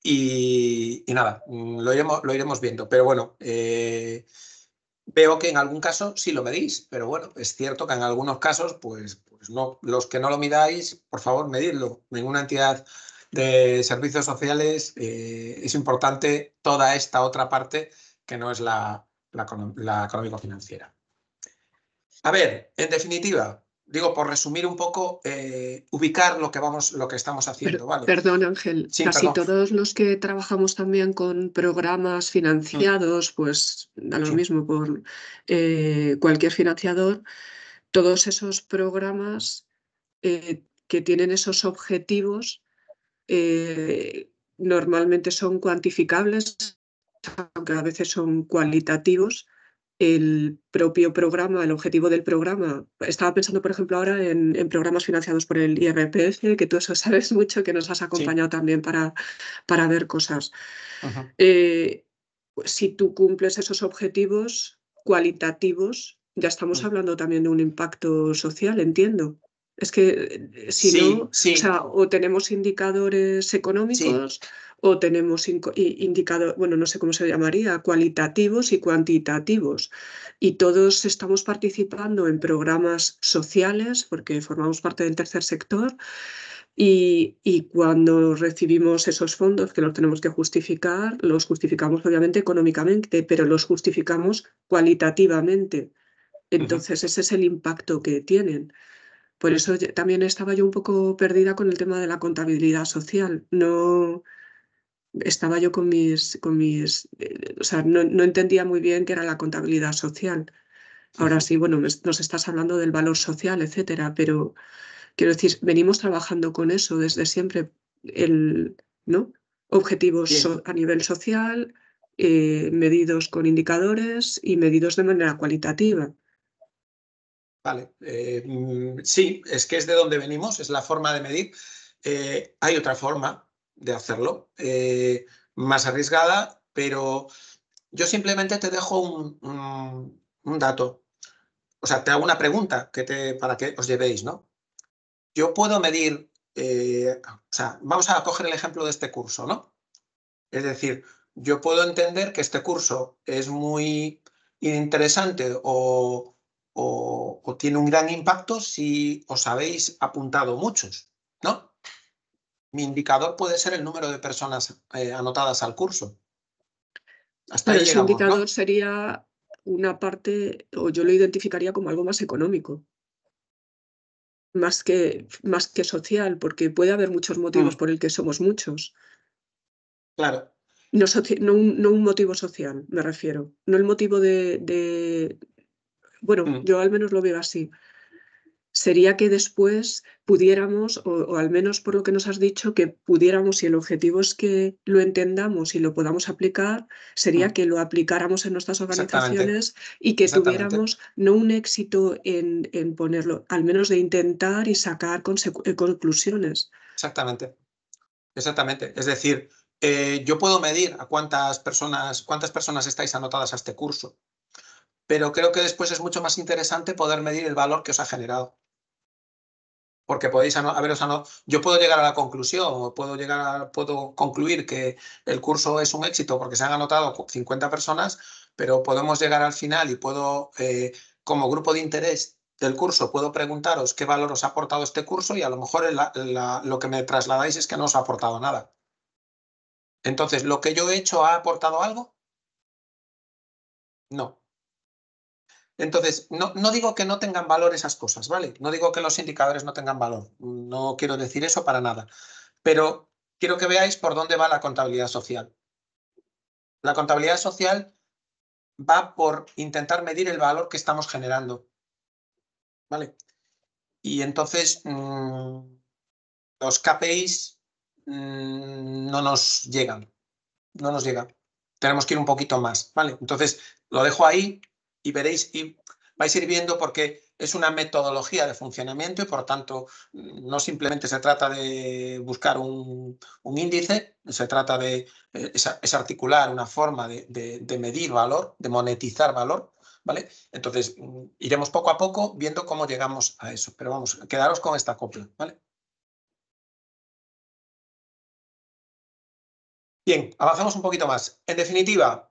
[SPEAKER 1] Y, nada, mm, lo iremos, lo iremos viendo. Pero bueno, eh, veo que en algún caso sí lo medís, pero bueno, es cierto que en algunos casos, pues, pues no, los que no lo midáis, por favor, medidlo. Ninguna entidad de servicios sociales eh, es importante toda esta otra parte que no es la, la, económico-financiera. A ver, en definitiva, digo, por resumir un poco, eh, ubicar lo que vamos, lo que estamos haciendo. ¿vale? Perdón, Ángel, casi
[SPEAKER 2] todos los que trabajamos también con programas mm. financiados, pues da lo mismo por eh, cualquier financiador, todos esos programas que tienen esos objetivos eh, normalmente son cuantificables, aunque a veces son cualitativos. El propio programa, el objetivo del programa. Estaba pensando, por ejemplo, ahora en, programas financiados por el IRPF, que tú eso sabes mucho, que nos has acompañado también para, para, ver cosas. Eh, si tú cumples esos objetivos cualitativos, ya estamos hablando también de un impacto social, entiendo. Es que eh, si no, O, tenemos indicadores económicos o tenemos indicadores, bueno, no sé cómo se llamaría, cualitativos y cuantitativos. Y todos estamos participando en programas sociales porque formamos parte del tercer sector. Y, cuando recibimos esos fondos que los tenemos que justificar, los justificamos obviamente económicamente, pero los justificamos cualitativamente. Entonces, ese es el impacto que tienen. Por eso también estaba yo un poco perdida con el tema de la contabilidad social. No estaba yo con mis, con mis, eh, o sea, no, entendía muy bien qué era la contabilidad social. Ahora sí, bueno, nos estás hablando del valor social, etcétera, pero quiero decir, venimos trabajando con eso desde siempre, el, ¿no? Objetivos a nivel social, eh, medidos con indicadores y medidos de manera cualitativa.
[SPEAKER 1] Vale, eh, sí, es que es de donde venimos, es la forma de medir. Eh, hay otra forma de hacerlo, eh, más arriesgada, pero yo simplemente te dejo un, dato. O sea, te hago una pregunta que te, para que os llevéis, ¿no? Yo puedo medir, o sea, vamos a coger el ejemplo de este curso, ¿no? Es decir, yo puedo entender que este curso es muy interesante o o, tiene un gran impacto si os habéis apuntado muchos, ¿no? Mi indicador puede ser el número de personas eh, anotadas al curso. Hasta ese indicador
[SPEAKER 2] sería una parte, o yo lo identificaría como algo más económico, más que, más que social, porque puede haber muchos motivos mm. por el que somos muchos. Claro. No, un, no, un, motivo social, me refiero. No el motivo de, bueno, yo al menos lo veo así. Sería que después pudiéramos, o, al menos por lo que nos has dicho, que pudiéramos, si el objetivo es que lo entendamos y lo podamos aplicar, sería mm. que lo aplicáramos en nuestras organizaciones y que tuviéramos no un éxito en, ponerlo, al menos de intentar y sacar eh, conclusiones.
[SPEAKER 1] Exactamente, exactamente. Es decir, eh, yo puedo medir a cuántas personas, cuántas personas estáis anotadas a este curso pero creo que después es mucho más interesante poder medir el valor que os ha generado. Porque podéis, a ver, yo puedo llegar a la conclusión, puedo llegar a, puedo concluir que el curso es un éxito porque se han anotado 50 personas, pero podemos llegar al final y puedo, eh, como grupo de interés del curso, puedo preguntaros qué valor os ha aportado este curso y a lo mejor lo que me trasladáis es que no os ha aportado nada. Entonces, ¿lo que yo he hecho ha aportado algo? No. Entonces, no, no, digo que no tengan valor esas cosas, ¿vale? No digo que los indicadores no tengan valor, no quiero decir eso para nada, pero quiero que veáis por dónde va la contabilidad social. La contabilidad social va por intentar medir el valor que estamos generando, ¿vale? Y entonces, mm, los KPIs mm, no nos llegan, no nos llegan. Tenemos que ir un poquito más, ¿vale? Entonces, lo dejo ahí y veréis y vais a ir viendo porque es una metodología de funcionamiento y por tanto no simplemente se trata de buscar un, un índice, se trata de eh, es, articular una forma de, de, de, medir valor, de monetizar valor. ¿Vale? Entonces, mm, iremos poco a poco viendo cómo llegamos a eso. Pero vamos, quedaros con esta copia, ¿vale? Bien, avanzamos un poquito más. En definitiva,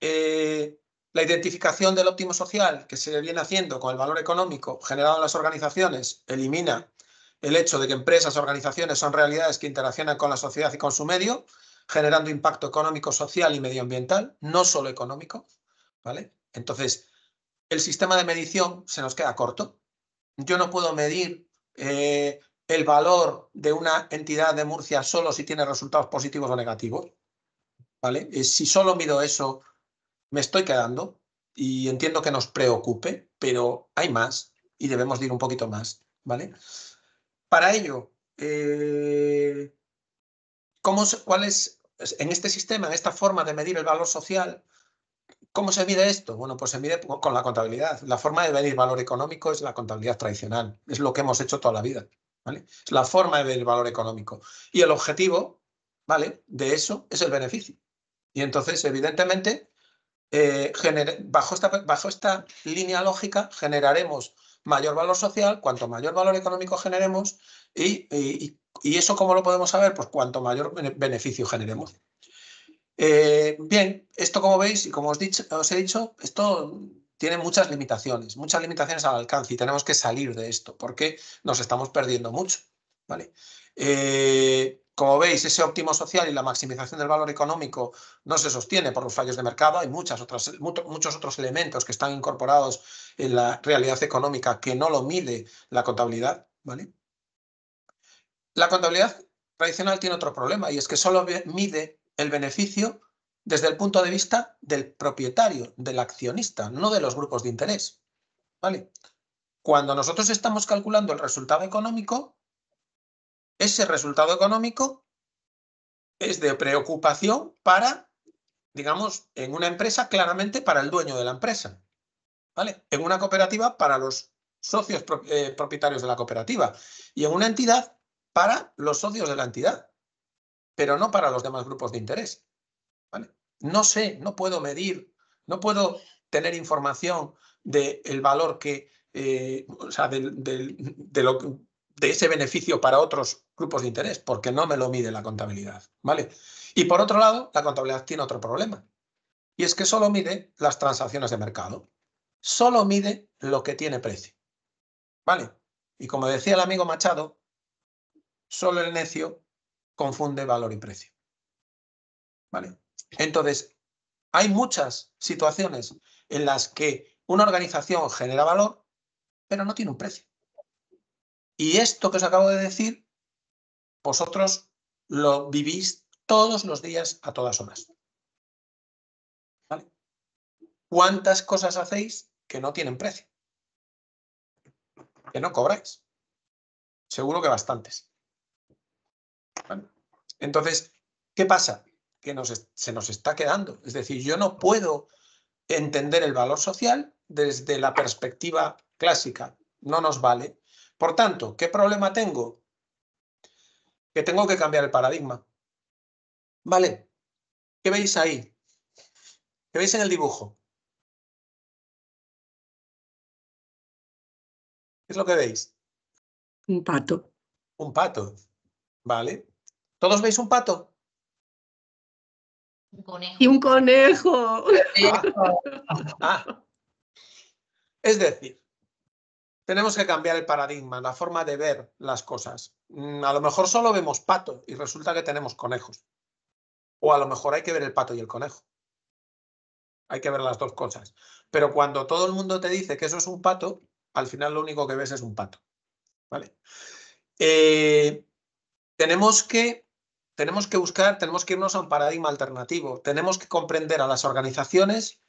[SPEAKER 1] eh, la identificación del óptimo social que se viene haciendo con el valor económico generado en las organizaciones elimina el hecho de que empresas, organizaciones son realidades que interaccionan con la sociedad y con su medio, generando impacto económico, social y medioambiental, no solo económico. ¿vale? Entonces, el sistema de medición se nos queda corto. Yo no puedo medir eh, el valor de una entidad de Murcia solo si tiene resultados positivos o negativos. ¿vale? Eh, si solo mido eso, me estoy quedando y entiendo que nos preocupe, pero hay más y debemos ir un poquito más, ¿vale? Para ello, eh, ¿cuál es, en este sistema, en esta forma de medir el valor social, ¿Cómo se mide esto? Bueno, pues se mide con la contabilidad. La forma de medir valor económico es la contabilidad tradicional. Es lo que hemos hecho toda la vida. ¿vale? Es la forma de medir valor económico. Y el objetivo ¿vale? de eso es el beneficio. Y entonces, evidentemente, eh, bajo, esta, bajo esta línea lógica generaremos mayor valor social, cuanto mayor valor económico generemos y, y, eso como lo podemos saber, pues cuanto mayor beneficio generemos. Eh, bien, esto como veis y como os, he dicho, esto tiene muchas limitaciones, muchas limitaciones al alcance y tenemos que salir de esto porque nos estamos perdiendo mucho. ¿vale? Eh, como veis, ese óptimo social y la maximización del valor económico no se sostiene por los fallos de mercado. Hay muchos otros elementos que están incorporados en la realidad económica que no lo mide la contabilidad. ¿vale? La contabilidad tradicional tiene otro problema y es que solo mide el beneficio desde el punto de vista del propietario, del accionista, no de los grupos de interés. ¿vale? Cuando nosotros estamos calculando el resultado económico, ese resultado económico es de preocupación para, digamos, en una empresa claramente para el dueño de la empresa, ¿vale? En una cooperativa para los socios eh, propietarios de la cooperativa y en una entidad para los socios de la entidad, pero no para los demás grupos de interés, ¿vale? No sé, no puedo medir, no puedo tener información del el valor que, eh, o sea, de, lo que, de ese beneficio para otros grupos de interés, porque no me lo mide la contabilidad. ¿vale? Y por otro lado, la contabilidad tiene otro problema, y es que solo mide las transacciones de mercado, solo mide lo que tiene precio. ¿Vale? Y como decía el amigo Machado, solo el necio confunde valor y precio. ¿Vale? Entonces, hay muchas situaciones en las que una organización genera valor, pero no tiene un precio. Y esto que os acabo de decir, vosotros lo vivís todos los días a todas horas. ¿Cuántas cosas hacéis que no tienen precio? Que no cobráis. Seguro que bastantes. Entonces, ¿qué pasa? Que se nos está quedando. Es decir, yo no puedo entender el valor social desde la perspectiva clásica. No nos vale por tanto, ¿qué problema tengo? Que tengo que cambiar el paradigma. ¿Vale? ¿Qué veis ahí? ¿Qué veis en el dibujo?
[SPEAKER 4] ¿Qué es lo que veis?
[SPEAKER 1] Un pato. Un pato. ¿Vale? ¿Todos veis un pato? Un conejo. Y un conejo. Ah. Ah. Es decir, tenemos que cambiar el paradigma, la forma de ver las cosas. Mm, a lo mejor solo vemos pato y resulta que tenemos conejos. O a lo mejor hay que ver el pato y el conejo. Hay que ver las dos cosas. Pero cuando todo el mundo te dice que eso es un pato, al final lo único que ves es un pato. ¿Vale? Eh, tenemos que tenemos que buscar, tenemos que irnos a un paradigma alternativo, tenemos que comprender a las organizaciones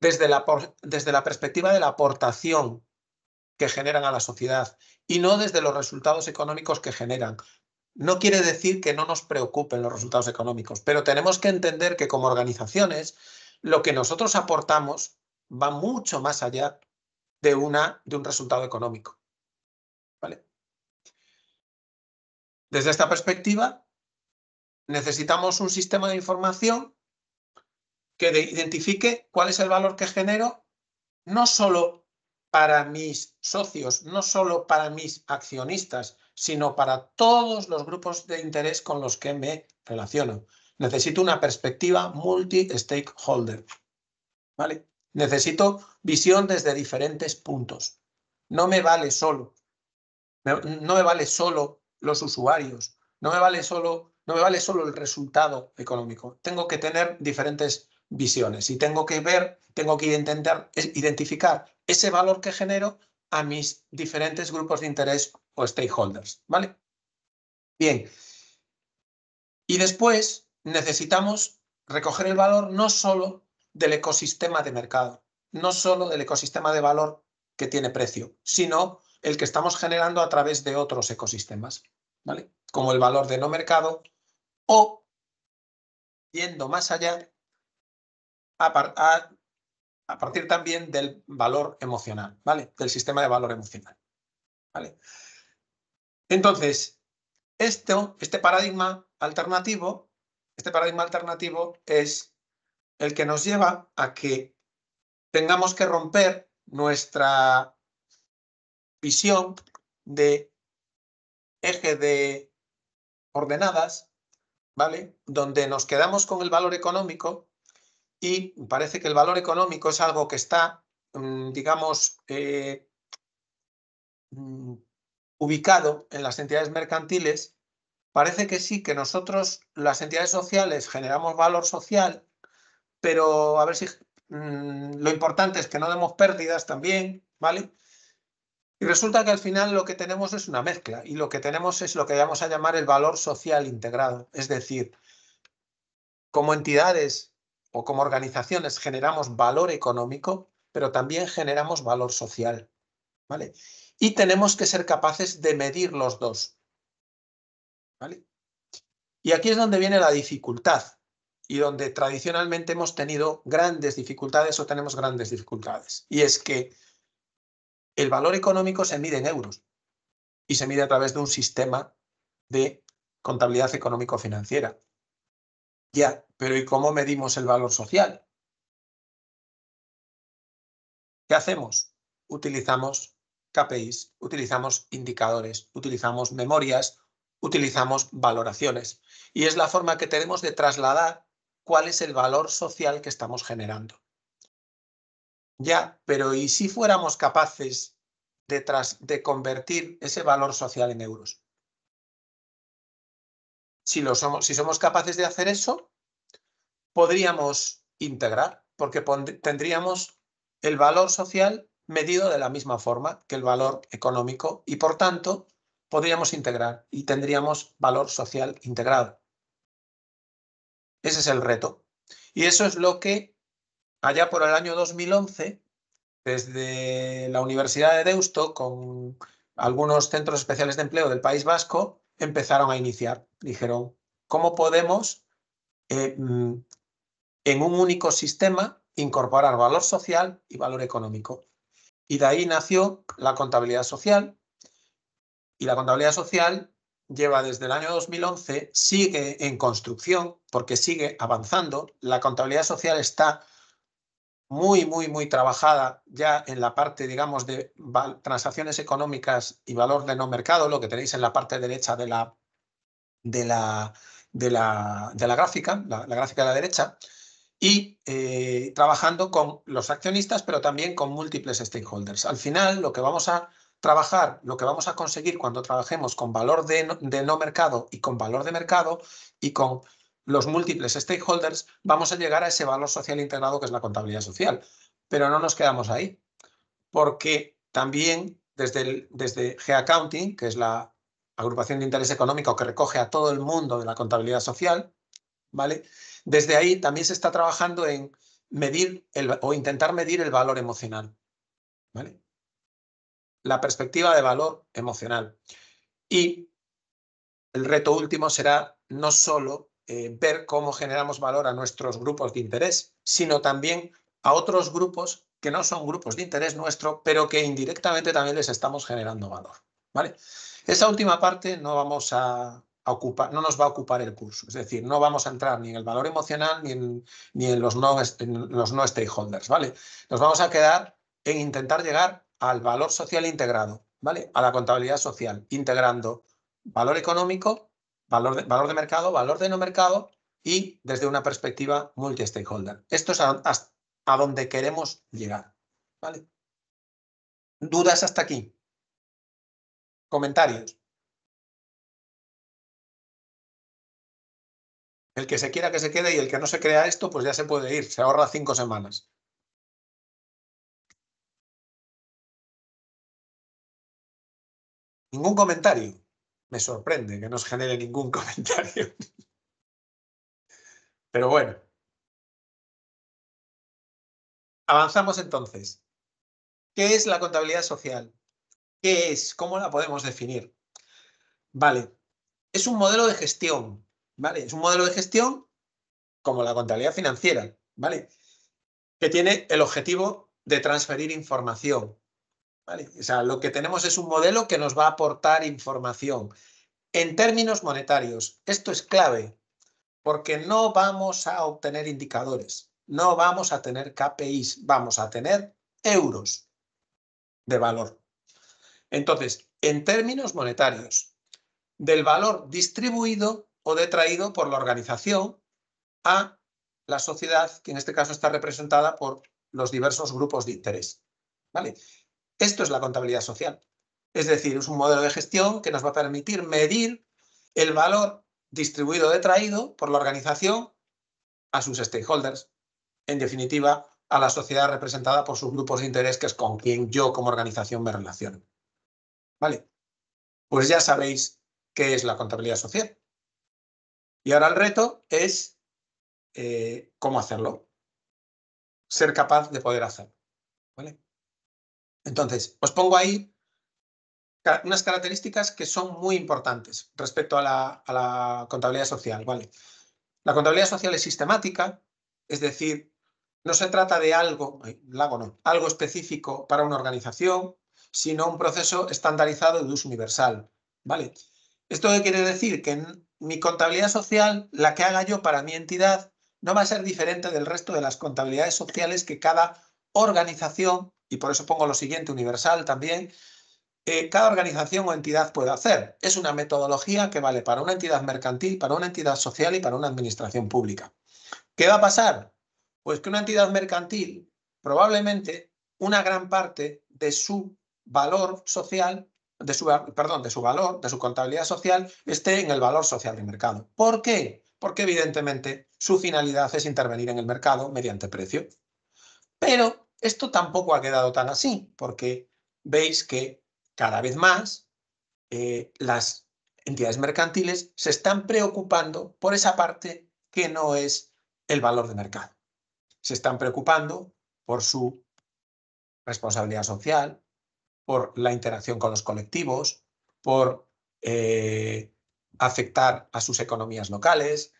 [SPEAKER 1] desde la, desde la perspectiva de la aportación, que generan a la sociedad y no desde los resultados económicos que generan. No quiere decir que no nos preocupen los resultados económicos, pero tenemos que entender que como organizaciones lo que nosotros aportamos va mucho más allá de, una, de un resultado económico. ¿Vale? Desde esta perspectiva, necesitamos un sistema de información que identifique cuál es el valor que genero, no solo para mis socios, no solo para mis accionistas, sino para todos los grupos de interés con los que me relaciono. Necesito una perspectiva multi-stakeholder. ¿vale? Necesito visión desde diferentes puntos. No me vale solo. No me vale solo los usuarios. No me vale solo, no me vale solo el resultado económico. Tengo que tener diferentes visiones y tengo que ver, tengo que intentar eh, identificar ese valor que genero a mis diferentes grupos de interés o stakeholders, ¿vale? Bien. Y después necesitamos recoger el valor no solo del ecosistema de mercado, no solo del ecosistema de valor que tiene precio, sino el que estamos generando a través de otros ecosistemas, ¿vale? Como el valor de no mercado o, yendo más allá, a, partir también del valor emocional, ¿vale? Del sistema de valor emocional, ¿vale? Entonces, esto, este paradigma alternativo, este paradigma alternativo es el que nos lleva a que tengamos que romper nuestra visión de eje de ordenadas, ¿vale? Donde nos quedamos con el valor económico y parece que el valor económico es algo que está, mm, digamos, eh, mm, ubicado en las entidades mercantiles, parece que sí, que nosotros, las entidades sociales, generamos valor social, pero a ver si mm, lo importante es que no demos pérdidas también, ¿vale? Y resulta que al final lo que tenemos es una mezcla y lo que tenemos es lo que vamos a llamar el valor social integrado. Es decir, como entidades o como organizaciones generamos valor económico, pero también generamos valor social. ¿vale? Y tenemos que ser capaces de medir los dos. ¿vale? Y aquí es donde viene la dificultad y donde tradicionalmente hemos tenido grandes dificultades o tenemos grandes dificultades. Y es que el valor económico se mide en euros y se mide a través de un sistema de contabilidad económico-financiera. Ya, pero ¿y cómo medimos el valor social? ¿Qué hacemos? Utilizamos KPIs, utilizamos indicadores, utilizamos memorias, utilizamos valoraciones. Y es la forma que tenemos de trasladar cuál es el valor social que estamos generando. Ya, pero ¿y si fuéramos capaces de, de convertir ese valor social en euros? Si, somos, si somos capaces de hacer eso, podríamos integrar, porque tendríamos el valor social medido de la misma forma que el valor económico y, por tanto, podríamos integrar y tendríamos valor social integrado. Ese es el reto. Y eso es lo que allá por el año 2011, desde la Universidad de Deusto, con algunos centros especiales de empleo del País Vasco, empezaron a iniciar. Dijeron, ¿cómo podemos eh, mm, en un único sistema incorporar valor social y valor económico? Y de ahí nació la contabilidad social. Y la contabilidad social lleva desde el año 2011, sigue en construcción porque sigue avanzando. La contabilidad social está muy, muy, muy trabajada ya en la parte, digamos, de transacciones económicas y valor de no mercado, lo que tenéis en la parte derecha de la, de la, de la, gráfica, la, gráfica de la derecha, y eh, trabajando con los accionistas, pero también con múltiples stakeholders. Al final, lo que vamos a trabajar, lo que vamos a conseguir cuando trabajemos con valor de no mercado y con valor de mercado y con los múltiples stakeholders, vamos a llegar a ese valor social integrado que es la contabilidad social. Pero no nos quedamos ahí, porque también desde, el, desde G Accounting, que es la agrupación de interés económico que recoge a todo el mundo de la contabilidad social, ¿vale? Desde ahí también se está trabajando en medir el, o intentar medir el valor emocional, ¿vale? La perspectiva de valor emocional. Y el reto último será no solo eh, ver cómo generamos valor a nuestros grupos de interés, sino también a otros grupos que no son grupos de interés nuestro, pero que indirectamente también les estamos generando valor. ¿vale? Esa última parte no vamos a, ocupar, no nos va a ocupar el curso, es decir, no vamos a entrar ni en el valor emocional ni en, los, no, en los no stakeholders, ¿vale? Nos vamos a quedar en intentar llegar al valor social integrado, ¿vale? A la contabilidad social, integrando valor económico valor de, valor de mercado, valor de no mercado y desde una perspectiva multi-stakeholder. Esto es a, a, donde queremos llegar. ¿Dudas hasta aquí? ¿Comentarios?
[SPEAKER 4] El que se quiera que se quede y el que no se crea esto, pues ya se puede ir, se ahorra cinco semanas. Ningún comentario me sorprende que no os genere ningún comentario. Pero bueno. Avanzamos entonces.
[SPEAKER 1] ¿Qué es la contabilidad social? ¿Qué es? ¿Cómo la podemos definir? Vale, es un modelo de gestión, ¿vale? Es un modelo de gestión como la contabilidad financiera, ¿vale? Que tiene el objetivo de transferir información, o sea, lo que tenemos es un modelo que nos va a aportar información. En términos monetarios, esto es clave porque no vamos a obtener indicadores, no vamos a tener KPIs, vamos a tener euros de valor. Entonces, en términos monetarios, del valor distribuido o detraído por la organización a la sociedad, que en este caso está representada por los diversos grupos de interés. ¿Vale? Esto es la contabilidad social. Es decir, es un modelo de gestión que nos va a permitir medir el valor distribuido detraído por la organización a sus stakeholders. En definitiva, a la sociedad representada por sus grupos de interés, que es con quien yo como organización me relaciono. ¿Vale? Pues ya sabéis qué es la contabilidad social. Y ahora el reto es eh, cómo hacerlo. Ser capaz de poder hacerlo. ¿Vale? Entonces, os pongo ahí unas características que son muy importantes respecto a la, contabilidad social. ¿vale? La contabilidad social es sistemática, es decir, no se trata de algo, algo específico para una organización, sino un proceso estandarizado de uso universal. ¿vale? ¿Esto quiere decir? Que mi contabilidad social, la que haga yo para mi entidad, no va a ser diferente del resto de las contabilidades sociales que cada organización y por eso pongo lo siguiente universal también, eh, cada organización o entidad puede hacer. Es una metodología que vale para una entidad mercantil, para una entidad social y para una administración pública. ¿Qué va a pasar? Pues que una entidad mercantil, probablemente una gran parte de su valor social, de su, perdón, de su valor, de su contabilidad social, esté en el valor social del mercado. ¿Por qué? Porque evidentemente su finalidad es intervenir en el mercado mediante precio. Pero esto tampoco ha quedado tan así, porque veis que cada vez más eh, las entidades mercantiles se están preocupando por esa parte que no es el valor de mercado. Se están preocupando por su responsabilidad social, por la interacción con los colectivos, por eh, afectar a sus economías locales,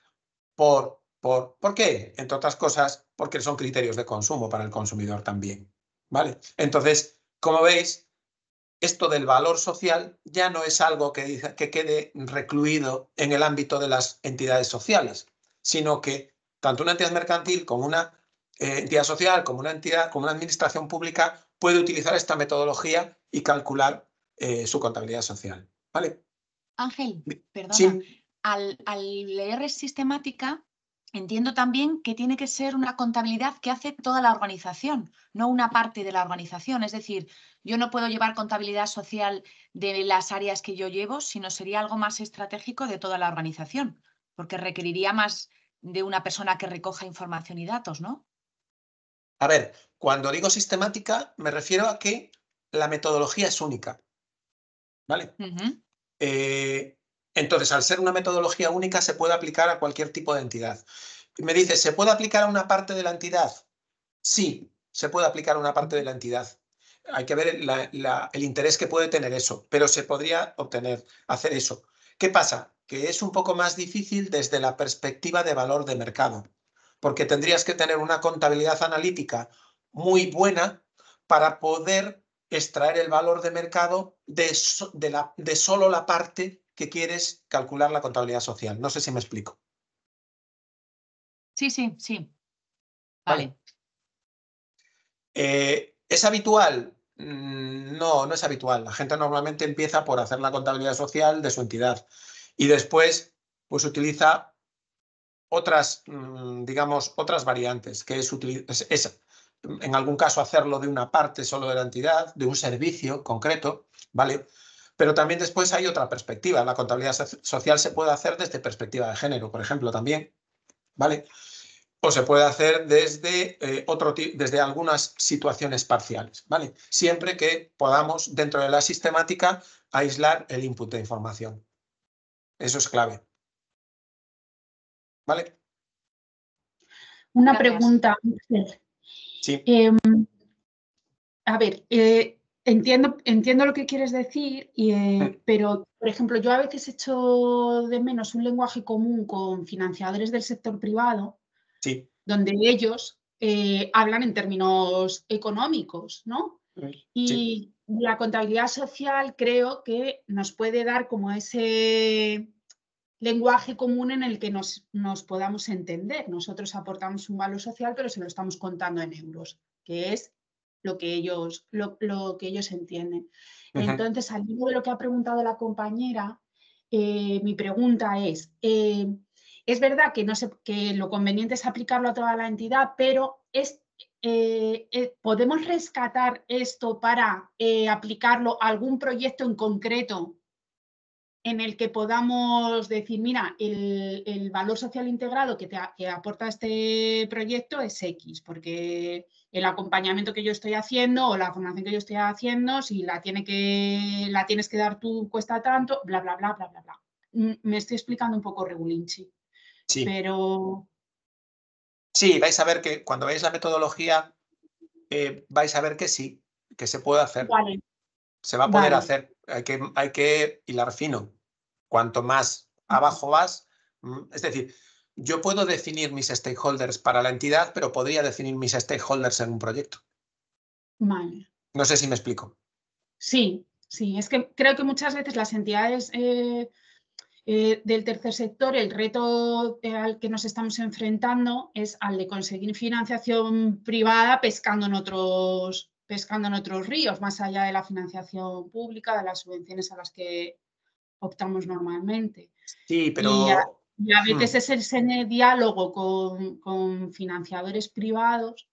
[SPEAKER 1] por ¿Por, qué? Entre otras cosas, porque son criterios de consumo para el consumidor también. ¿Vale? Entonces, como veis, esto del valor social ya no es algo que, que quede recluido en el ámbito de las entidades sociales, sino que tanto una entidad mercantil como una eh, entidad social, como una entidad, como una administración pública, puede utilizar esta metodología y calcular eh, su contabilidad social. ¿Vale?
[SPEAKER 3] Ángel, perdona. Al, al leer sistemática, Entiendo también que tiene que ser una contabilidad que hace toda la organización, no una parte de la organización. Es decir, yo no puedo llevar contabilidad social de las áreas que yo llevo, sino sería algo más estratégico de toda la organización, porque requeriría más de una persona que recoja información y datos, ¿no?
[SPEAKER 1] A ver, cuando digo sistemática, me refiero a que la metodología es única. ¿Vale? Entonces, al ser una metodología única, se puede aplicar a cualquier tipo de entidad. Me dice, ¿se puede aplicar a una parte de la entidad? Sí, se puede aplicar a una parte de la entidad. Hay que ver el interés que puede tener eso, pero se podría obtener, hacer eso. ¿Qué pasa? Que es un poco más difícil desde la perspectiva de valor de mercado, porque tendrías que tener una contabilidad analítica muy buena para poder extraer el valor de mercado de, de solo la parte que quieres calcular la contabilidad social. No sé si me explico.
[SPEAKER 4] Sí, sí, sí.
[SPEAKER 1] Vale. Eh, ¿Es habitual? Mm, no, no es habitual. La gente normalmente empieza por hacer la contabilidad social de su entidad y después pues utiliza otras, mm, digamos, otras variantes, que es, es, en algún caso hacerlo de una parte solo de la entidad, de un servicio concreto, ¿vale? Pero también después hay otra perspectiva. La contabilidad social se puede hacer desde perspectiva de género, por ejemplo, también. ¿Vale? O se puede hacer desde, eh, otro, desde algunas situaciones parciales, ¿vale? Siempre que podamos, dentro de la sistemática, aislar el input de información. Eso es clave. ¿Vale?
[SPEAKER 6] Una pregunta. Sí. Em, a ver, eh, Entiendo, entiendo lo que quieres decir,
[SPEAKER 1] eh,
[SPEAKER 6] pero por ejemplo, yo a veces echo de menos un lenguaje común con financiadores del sector privado, donde ellos eh, hablan en términos económicos, ¿no? Pues, y la contabilidad social creo que nos puede dar como ese lenguaje común en el que nos, nos podamos entender. Nosotros aportamos un valor social, pero se lo estamos contando en euros, que es lo que ellos, lo, que ellos entienden. Entonces, al hilo de lo que ha preguntado la compañera, eh, mi pregunta es, eh, es verdad que, no que lo conveniente es aplicarlo a toda la entidad, pero es, eh, ¿podemos rescatar esto para aplicarlo a algún proyecto en concreto en el que podamos decir, mira, el, valor social integrado que, te, que aporta este proyecto es X, porque el acompañamiento que yo estoy haciendo o la formación que yo estoy haciendo, si la, tiene que, la tienes que dar tú cuesta tanto, bla, bla, bla, bla, bla, bla. Mm, me estoy explicando un poco regulinchi.
[SPEAKER 1] Sí. Pero... Sí, vais a ver que cuando veáis la metodología, eh, vais a ver que sí, que se puede hacer. Se va a poder hacer. Hay que, hay que hilar fino. Cuanto más abajo vas, mm, es decir, yo puedo definir mis stakeholders para la entidad, pero podría definir mis stakeholders en un proyecto. Vale. No sé si me explico.
[SPEAKER 6] Sí, sí, es que creo que muchas veces las entidades eh, eh, del tercer sector, el reto eh, al que nos estamos enfrentando es al de conseguir financiación privada pescando en otros, pescando en otros ríos, más allá de la financiación pública, de las subvenciones a las que optamos normalmente. Sí, pero y a hmm. veces es ese diálogo con, con, financiadores privados,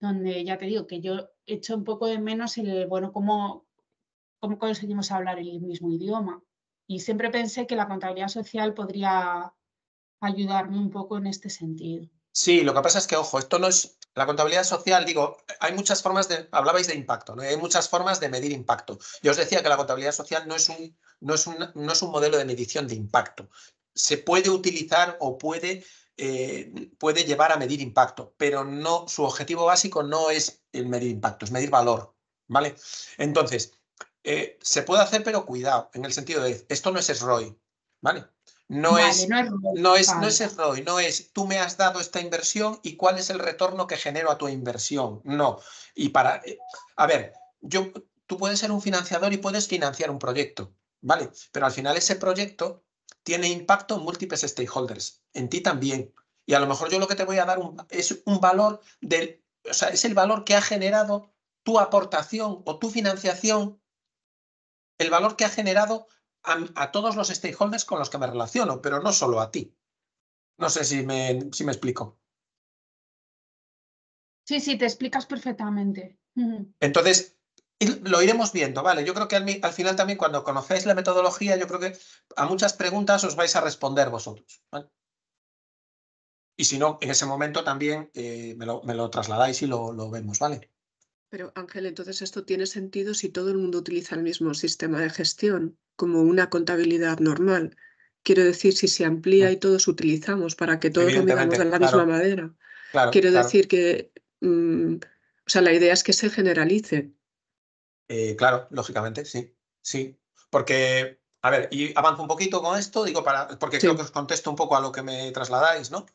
[SPEAKER 6] donde ya te digo que yo echo un poco de menos el, bueno, cómo, cómo conseguimos hablar el mismo idioma. Y siempre pensé que la contabilidad social podría ayudarme un poco en este
[SPEAKER 1] sentido. Sí, lo que pasa es que, ojo, esto no es la contabilidad social, digo, hay muchas formas de, hablabais de impacto, ¿no? hay muchas formas de medir impacto. Yo os decía que la contabilidad social no es un, no es un, no es un modelo de medición de impacto, se puede utilizar o puede, eh, puede llevar a medir impacto, pero no, su objetivo básico no es el medir impacto, es medir valor. ¿Vale? Entonces, eh, se puede hacer, pero cuidado, en el sentido de esto no es ROI, ¿vale? No, es, no, es, no, es, tú me has dado esta inversión y cuál es el retorno que genero a tu inversión. No. Y para. Eh, a ver, yo, tú puedes ser un financiador y puedes financiar un proyecto, ¿vale? Pero al final ese proyecto tiene impacto en múltiples stakeholders, en ti también. Y a lo mejor yo lo que te voy a dar es un valor del, o sea, es el valor que ha generado tu aportación o tu financiación, el valor que ha generado a, todos los stakeholders con los que me relaciono, pero no solo a ti. No sé si me, si me explico.
[SPEAKER 6] Sí, sí, te explicas perfectamente.
[SPEAKER 1] Entonces, lo iremos viendo, ¿vale? Yo creo que al, final también cuando conocéis la metodología, yo creo que a muchas preguntas os vais a responder vosotros, ¿vale? Y si no, en ese momento también eh, me, lo, me, lo, trasladáis y lo, lo, vemos, ¿vale?
[SPEAKER 2] Pero Ángel, entonces esto tiene sentido si todo el mundo utiliza el mismo sistema de gestión, como una contabilidad normal. Quiero decir, si se amplía y todos utilizamos para que todos lo miramos de la misma manera. Quiero decir que, mm, o sea, la idea es que se
[SPEAKER 1] generalice eh, claro, lógicamente, sí. Sí. Porque, a ver, y avanzo un poquito con esto, digo, para, porque creo que os contesto un poco a lo que me trasladáis, ¿no?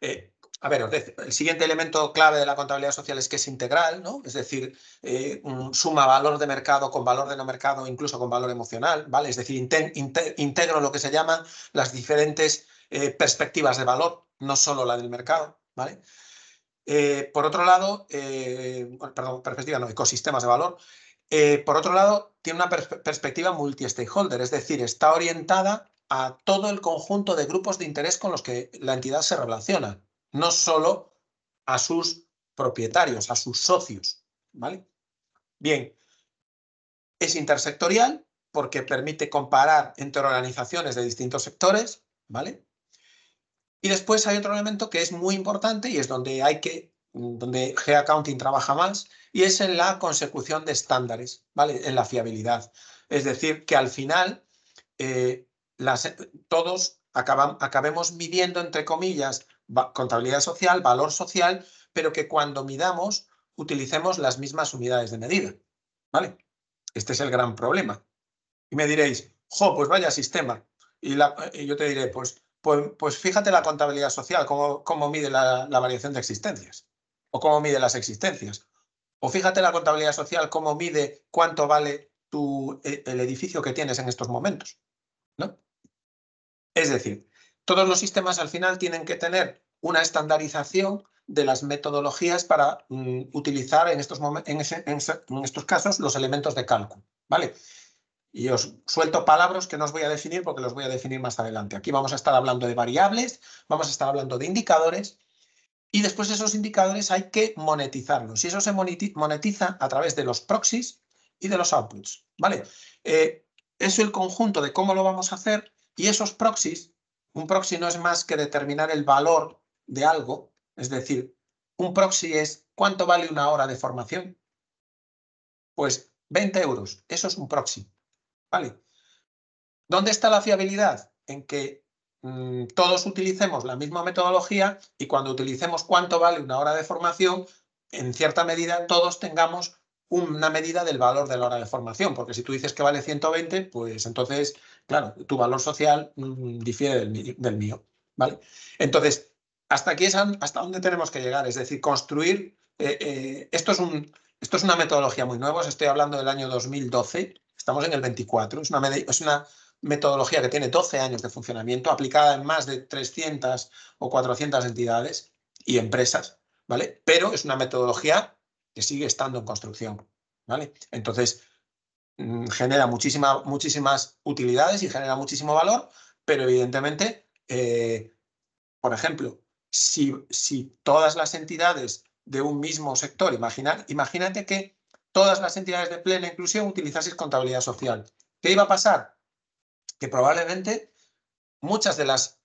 [SPEAKER 1] Eh, a ver, el siguiente elemento clave de la contabilidad social es que es integral, ¿no? Es decir, eh, suma valor de mercado con valor de no mercado, incluso con valor emocional, ¿vale? Es decir, integro lo que se llaman las diferentes perspectivas de valor, no solo la del mercado, ¿vale? por otro lado, perdón, perspectiva, no, ecosistemas de valor. Eh, por otro lado, tiene una perspectiva multi-stakeholder, es decir, está orientada a todo el conjunto de grupos de interés con los que la entidad se relaciona, no solo a sus propietarios, a sus socios. ¿vale? Bien, es intersectorial porque permite comparar entre organizaciones de distintos sectores, ¿vale? Y después hay otro elemento que es muy importante y es donde hay que donde G-Accounting trabaja más, y es en la consecución de estándares, ¿vale? En la fiabilidad. Es decir, que al final eh, todos acaban, acabemos midiendo, entre comillas, contabilidad social, valor social, pero que cuando midamos utilicemos las mismas unidades de medida, ¿vale? Este es el gran problema. Y me diréis, jo, pues vaya sistema. Y, yo te diré, pues, pues, pues, fíjate la contabilidad social, cómo, mide la variación de existencias o cómo mide las existencias. O fíjate la contabilidad social, cómo mide cuánto vale tu, e, el edificio que tienes en estos momentos. ¿no? Es decir, todos los sistemas al final tienen que tener una estandarización de las metodologías para mm, utilizar en estos, en, estos casos los elementos de cálculo. ¿vale? Y os suelto palabras que no os voy a definir porque los voy a definir más adelante. Aquí vamos a estar hablando de variables, vamos a estar hablando de indicadores y después esos indicadores hay que monetizarlos. Y eso se monetiza a través de los proxies y de los outputs. ¿vale? Eh, es el conjunto de cómo lo vamos a hacer y esos proxies, un proxy no es más que determinar el valor de algo, es decir, un proxy es cuánto vale una hora de formación. Pues 20 euros, eso es un proxy. ¿vale? ¿Dónde está la fiabilidad? En que Mm, todos utilicemos la misma metodología y cuando utilicemos cuánto vale una hora de formación, en cierta medida todos tengamos una medida del valor de la hora de formación, porque si tú dices que vale 120, pues entonces, claro, tu valor social mm, difiere del mío, ¿vale? Entonces, hasta aquí es hasta dónde tenemos que llegar, es decir, construir, eh, eh, esto, es un, esto es una metodología muy nueva, os estoy hablando del año 2012, estamos en el 24, es una, es una metodología que tiene 12 años de funcionamiento, aplicada en más de 300 o 400 entidades y empresas, ¿vale? Pero es una metodología que sigue estando en construcción, ¿vale? Entonces, mm, genera muchísima, muchísimas utilidades y genera muchísimo valor, pero evidentemente, eh, por ejemplo, si, si, todas las entidades de un mismo sector, imaginar, imagínate que todas las entidades de plena inclusión utilizaseis contabilidad social. ¿Qué iba a pasar? que probablemente muchas de las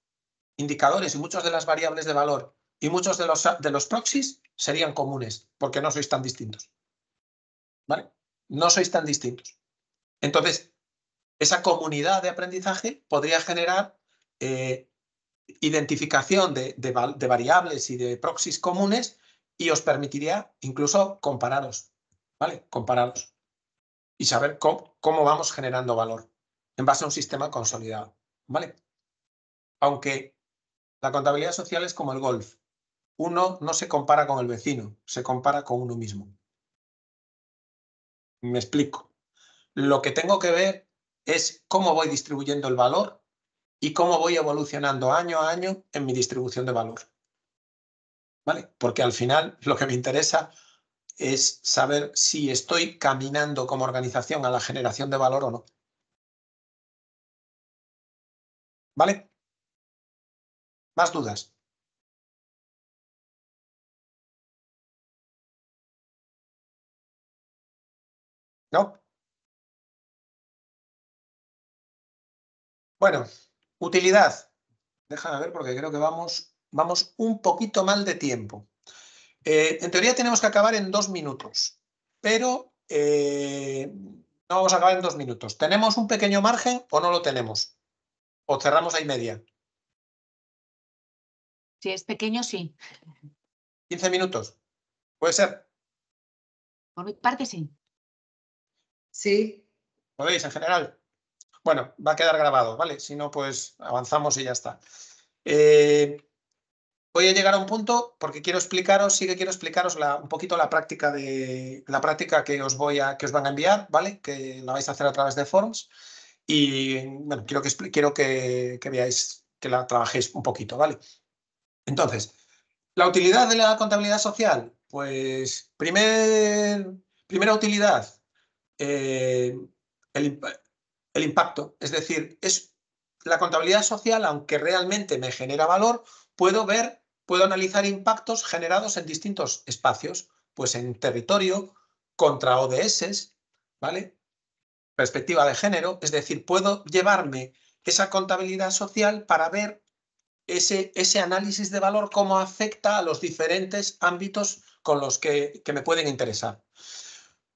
[SPEAKER 1] indicadores y muchas de las variables de valor y muchos de los, de los proxies serían comunes, porque no sois tan distintos. ¿Vale? No sois tan distintos. Entonces, esa comunidad de aprendizaje podría generar eh, identificación de, variables y de proxies comunes y os permitiría incluso compararos, ¿vale? Compararos y saber cómo vamos generando valor en base a un sistema consolidado. ¿Vale? Aunque la contabilidad social es como el golf. Uno no se compara con el vecino, se compara con uno mismo. Me explico. Lo que tengo que ver es cómo voy distribuyendo el valor y cómo voy evolucionando año a año en mi distribución de valor. ¿Vale? Porque al final lo que me interesa es saber si estoy caminando como organización a la generación de valor o no.
[SPEAKER 4] ¿Vale? ¿Más dudas? ¿No?
[SPEAKER 1] Bueno, utilidad. Déjame ver porque creo que vamos, vamos un poquito mal de tiempo. Eh, en teoría tenemos que acabar en dos minutos, pero eh, no vamos a acabar en dos minutos. ¿Tenemos un pequeño margen o no lo tenemos? ¿O cerramos ahí media?
[SPEAKER 4] Si es pequeño, sí. 15 minutos. ¿Puede ser? Por mi parte,
[SPEAKER 1] sí. Sí. ¿Lo veis en general? Bueno, va a quedar grabado, ¿vale? Si no, pues avanzamos y ya está. Eh, voy a llegar a un punto porque quiero explicaros, sí que quiero explicaros un poquito la práctica de la práctica que os voy a que os van a enviar, ¿vale? Que la vais a hacer a través de Forms. Y bueno, quiero que, quiero que, veáis, que la trabajéis un poquito, ¿vale? Entonces, la utilidad de la contabilidad social, pues primer, primera utilidad, eh, el, el impacto, es decir, es la contabilidad social, aunque realmente me genera valor, puedo ver, puedo analizar impactos generados en distintos espacios, pues en territorio, contra ODS, ¿vale? perspectiva de género, es decir, puedo llevarme esa contabilidad social para ver ese, ese análisis de valor, cómo afecta a los diferentes ámbitos con los que, que me pueden interesar.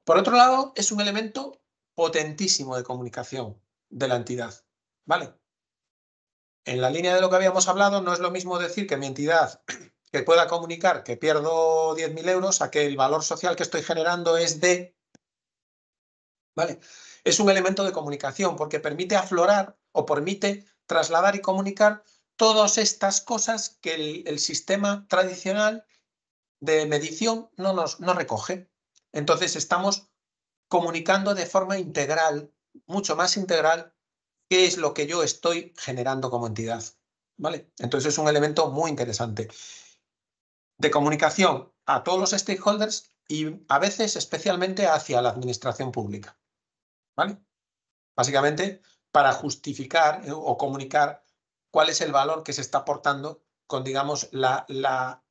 [SPEAKER 1] Por otro lado, es un elemento potentísimo de comunicación de la entidad. ¿Vale? En la línea de lo que habíamos hablado, no es lo mismo decir que mi entidad que pueda comunicar que pierdo 10.000 euros a que el valor social que estoy generando es de... ¿Vale? es un elemento de comunicación porque permite aflorar o permite trasladar y comunicar todas estas cosas que el, sistema tradicional de medición no, nos, recoge. Entonces estamos comunicando de forma integral, mucho más integral, qué es lo que yo estoy generando como entidad. ¿Vale? Entonces es un elemento muy interesante de comunicación a todos los stakeholders y a veces especialmente hacia la administración pública. ¿vale? Básicamente para justificar eh, o comunicar cuál es el valor que se está aportando con, digamos, la, la,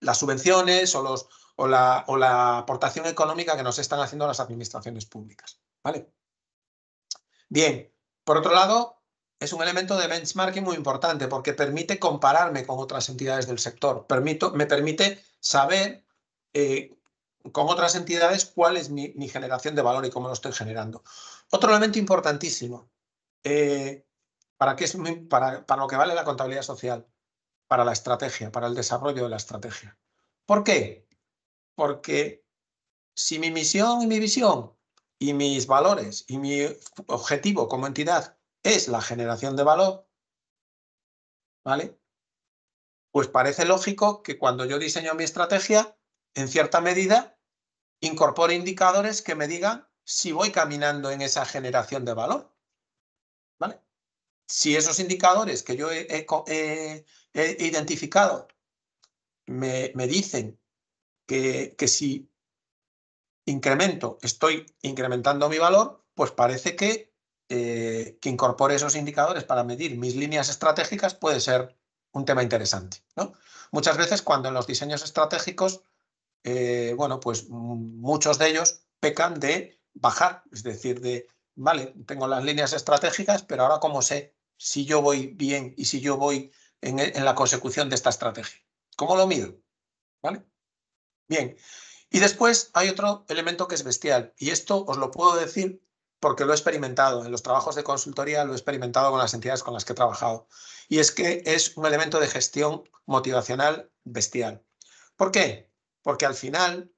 [SPEAKER 1] las subvenciones o, los, o, la, aportación económica que nos están haciendo las administraciones públicas. ¿vale? Bien, por otro lado, es un elemento de benchmarking muy importante porque permite compararme con otras entidades del sector, me permite saber eh, con otras entidades cuál es mi, generación de valor y cómo lo estoy generando. Otro elemento importantísimo, eh, para, es, para, para lo que vale la contabilidad social, para la estrategia, para el desarrollo de la estrategia. ¿Por qué? Porque si mi misión y mi visión y mis valores y mi objetivo como entidad es la generación de valor, ¿vale? Pues parece lógico que cuando yo diseño mi estrategia, en cierta medida, incorpore indicadores que me digan si voy caminando en esa generación de valor. ¿Vale? Si esos indicadores que yo he, identificado me, me dicen que, que, si incremento, estoy incrementando mi valor, pues parece que, eh, que incorpore esos indicadores para medir mis líneas estratégicas puede ser un tema interesante. ¿no? Muchas veces cuando en los diseños estratégicos eh, bueno, pues mm, muchos de ellos pecan de bajar, es decir, de, vale, tengo las líneas estratégicas, pero ahora cómo sé si yo voy bien y si yo voy en, e, en la consecución de esta estrategia. ¿Cómo lo mido? ¿Vale? Bien. Y después hay otro elemento que es bestial, y esto os lo puedo decir porque lo he experimentado en los trabajos de consultoría, lo he experimentado con las entidades con las que he trabajado, y es que es un elemento de gestión motivacional bestial. ¿Por qué? porque al final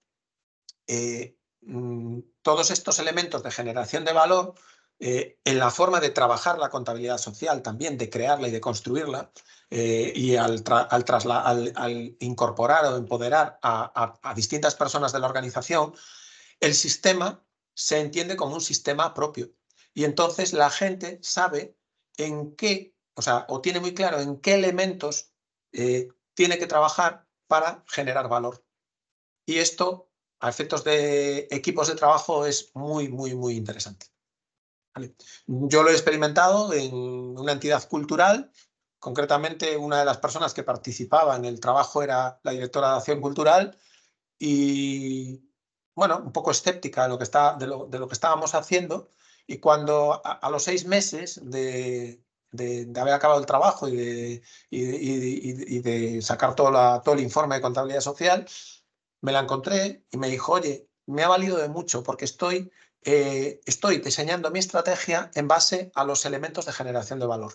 [SPEAKER 1] eh, mm, todos estos elementos de generación de valor, eh, en la forma de trabajar la contabilidad social también, de crearla y de construirla, eh, y al, incorporar o empoderar a, distintas personas de la organización, el sistema se entiende como un sistema propio. Y entonces la gente sabe en qué, o sea, o tiene muy claro en qué elementos tiene que trabajar para generar valor. Y esto, a efectos de equipos de trabajo, es muy, muy, muy interesante. Yo lo he experimentado en una entidad cultural. Concretamente, una de las personas que participaba en el trabajo era la directora de Acción Cultural y, bueno, un poco escéptica de lo que, está, de lo, que estábamos haciendo. Y cuando a, los seis meses de, de, haber acabado el trabajo y de, de sacar todo el informe de contabilidad social, me la encontré y me dijo, oye, me ha valido de mucho porque estoy, eh, estoy diseñando mi estrategia en base a los elementos de generación de valor.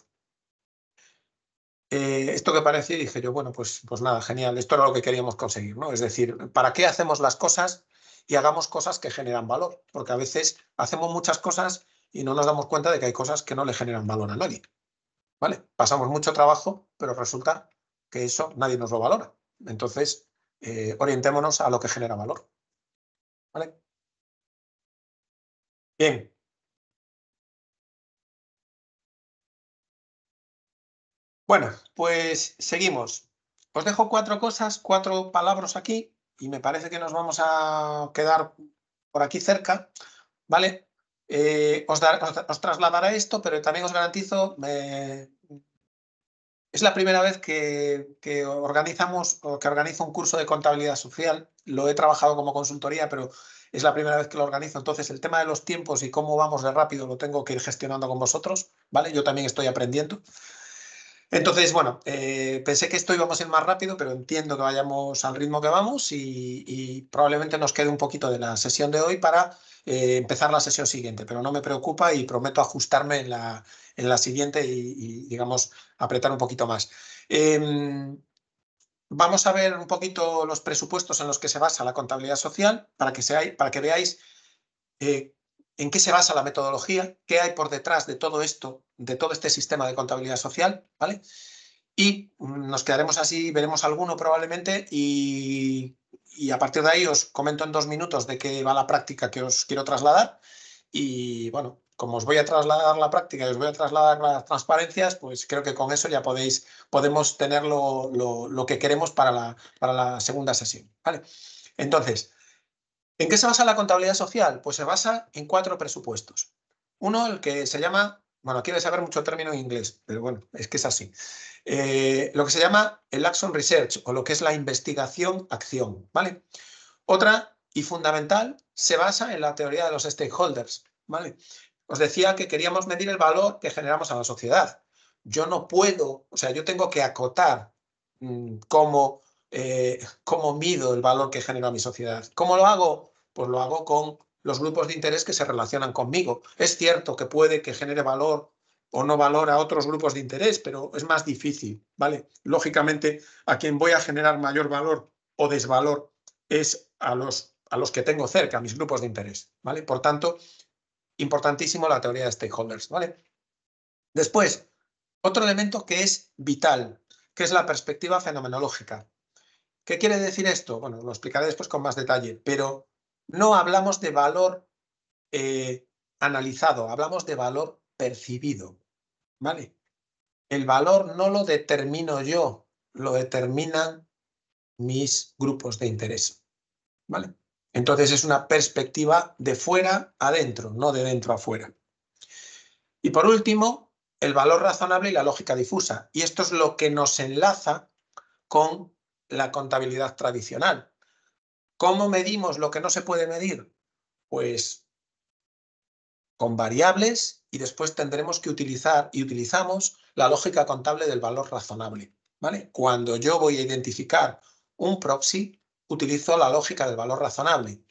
[SPEAKER 1] Eh, esto que parece, dije yo, bueno, pues, pues nada, genial, esto era lo que queríamos conseguir, ¿no? Es decir, ¿para qué hacemos las cosas y hagamos cosas que generan valor? Porque a veces hacemos muchas cosas y no nos damos cuenta de que hay cosas que no le generan valor a nadie. ¿Vale? Pasamos mucho trabajo, pero resulta que eso nadie nos lo valora. Entonces, eh, orientémonos a lo que genera valor. ¿Vale? Bien. Bueno, pues seguimos. Os dejo cuatro cosas, cuatro palabras aquí y me parece que nos vamos a quedar por aquí cerca. ¿Vale? Eh, os, trasladará esto, pero también os garantizo, eh, es la primera vez que, que organizamos o que organizo un curso de contabilidad social. Lo he trabajado como consultoría, pero es la primera vez que lo organizo. Entonces, el tema de los tiempos y cómo vamos de rápido lo tengo que ir gestionando con vosotros, ¿vale? Yo también estoy aprendiendo. Entonces, bueno, eh, pensé que esto íbamos a ir más rápido, pero entiendo que vayamos al ritmo que vamos y, probablemente nos quede un poquito de la sesión de hoy para eh, empezar la sesión siguiente, pero no me preocupa y prometo ajustarme en la, en la siguiente y, digamos, apretar un poquito más. Em, vamos a ver un poquito los presupuestos en los que se basa la contabilidad social para que, sea, para que veáis eh, en qué se basa la metodología, qué hay por detrás de todo esto de todo este sistema de contabilidad social, ¿vale? Y nos quedaremos así, veremos alguno probablemente y, a partir de ahí os comento en dos minutos de qué va la práctica que os quiero trasladar. Y bueno, como os voy a trasladar la práctica y os voy a trasladar las transparencias, pues creo que con eso ya podéis, podemos tener lo, que queremos para la, para la segunda sesión. ¿vale? Entonces, ¿en qué se basa la contabilidad social? Pues se basa en cuatro presupuestos. Uno, el que se llama bueno, aquí saber saber mucho término en inglés, pero bueno, es que es así. Eh, lo que se llama el Action Research o lo que es la investigación-acción, ¿vale? Otra y fundamental se basa en la teoría de los stakeholders, ¿vale? Os decía que queríamos medir el valor que generamos a la sociedad. Yo no puedo, o sea, yo tengo que acotar mm, cómo, eh, cómo mido el valor que genera mi sociedad. ¿Cómo lo hago? Pues lo hago con los grupos de interés que se relacionan conmigo. Es cierto que puede que genere valor o no valor a otros grupos de interés, pero es más difícil, ¿vale? Lógicamente, a quien voy a generar mayor valor o desvalor es a los, a los que tengo cerca, a mis grupos de interés, ¿vale? Por tanto, importantísimo la teoría de stakeholders, ¿vale? Después, otro elemento que es vital, que es la perspectiva fenomenológica. ¿Qué quiere decir esto? Bueno, lo explicaré después con más detalle, pero no hablamos de valor eh, analizado, hablamos de valor percibido. ¿Vale? El valor no lo determino yo, lo determinan mis grupos de interés. ¿Vale? Entonces es una perspectiva de fuera adentro, no de dentro afuera. Y por último, el valor razonable y la lógica difusa. Y esto es lo que nos enlaza con la contabilidad tradicional, ¿Cómo medimos lo que no se puede medir? Pues con variables y después tendremos que utilizar y utilizamos la lógica contable del valor razonable. ¿vale? Cuando yo voy a identificar un proxy, utilizo la lógica del valor razonable.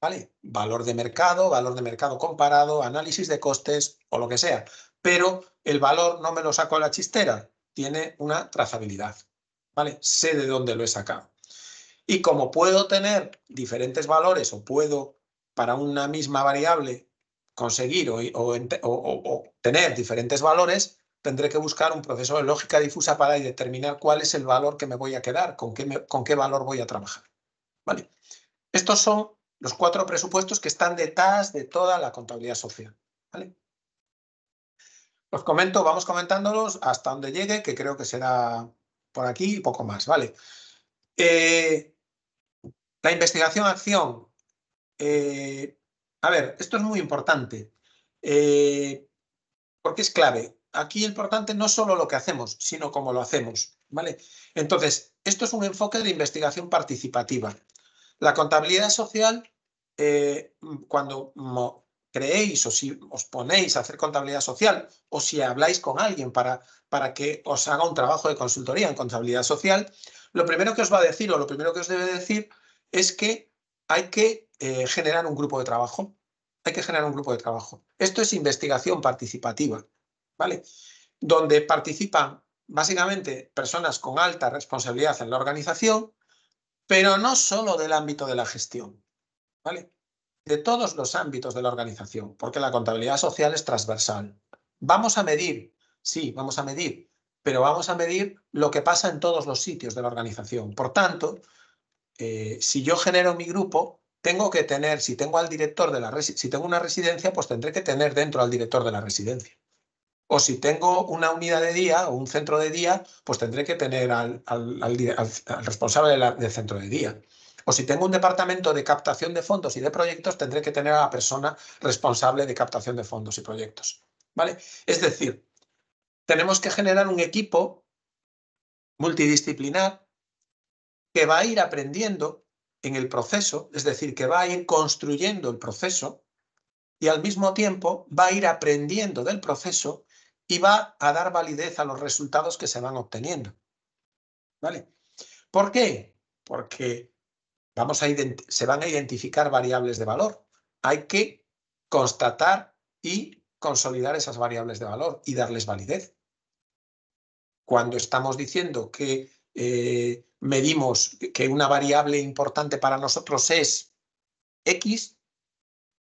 [SPEAKER 1] ¿vale? Valor de mercado, valor de mercado comparado, análisis de costes o lo que sea. Pero el valor no me lo saco a la chistera, tiene una trazabilidad. ¿vale? Sé de dónde lo he sacado. Y como puedo tener diferentes valores o puedo para una misma variable conseguir o, tener diferentes valores, tendré que buscar un proceso de lógica difusa para determinar cuál es el valor que me voy a quedar, con qué, con qué valor voy a trabajar. ¿Vale? Estos son los cuatro presupuestos que están detrás de toda la contabilidad social. ¿Vale? Os comento, vamos comentándolos hasta donde llegue, que creo que será por aquí y poco más. ¿Vale? Eh, la investigación-acción. Eh, a ver, esto es muy importante, eh, porque es clave. Aquí importante no solo lo que hacemos, sino cómo lo hacemos. ¿vale? Entonces, esto es un enfoque de investigación participativa. La contabilidad social, eh, cuando creéis o si os ponéis a hacer contabilidad social o si habláis con alguien para, para que os haga un trabajo de consultoría en contabilidad social, lo primero que os va a decir o lo primero que os debe decir es que hay que eh, generar un grupo de trabajo. Hay que generar un grupo de trabajo. Esto es investigación participativa, ¿vale? Donde participan básicamente personas con alta responsabilidad en la organización, pero no solo del ámbito de la gestión, ¿vale? De todos los ámbitos de la organización, porque la contabilidad social es transversal. Vamos a medir, sí, vamos a medir, pero vamos a medir lo que pasa en todos los sitios de la organización. Por tanto, eh, si yo genero mi grupo, tengo que tener, si tengo al director de la si tengo una residencia, pues tendré que tener dentro al director de la residencia. O si tengo una unidad de día o un centro de día, pues tendré que tener al, responsable del centro de día. O si tengo un departamento de captación de fondos y de proyectos, tendré que tener a la persona responsable de captación de fondos y proyectos. ¿Vale? Es decir, tenemos que generar un equipo multidisciplinar que va a ir aprendiendo en el proceso, es decir, que va a ir construyendo el proceso y al mismo tiempo va a ir aprendiendo del proceso y va a dar validez a los resultados que se van obteniendo. ¿Vale? ¿Por qué? Porque vamos a se van a identificar variables de valor. Hay que constatar y consolidar esas variables de valor y darles validez. Cuando estamos diciendo que eh, medimos que una variable importante para nosotros es X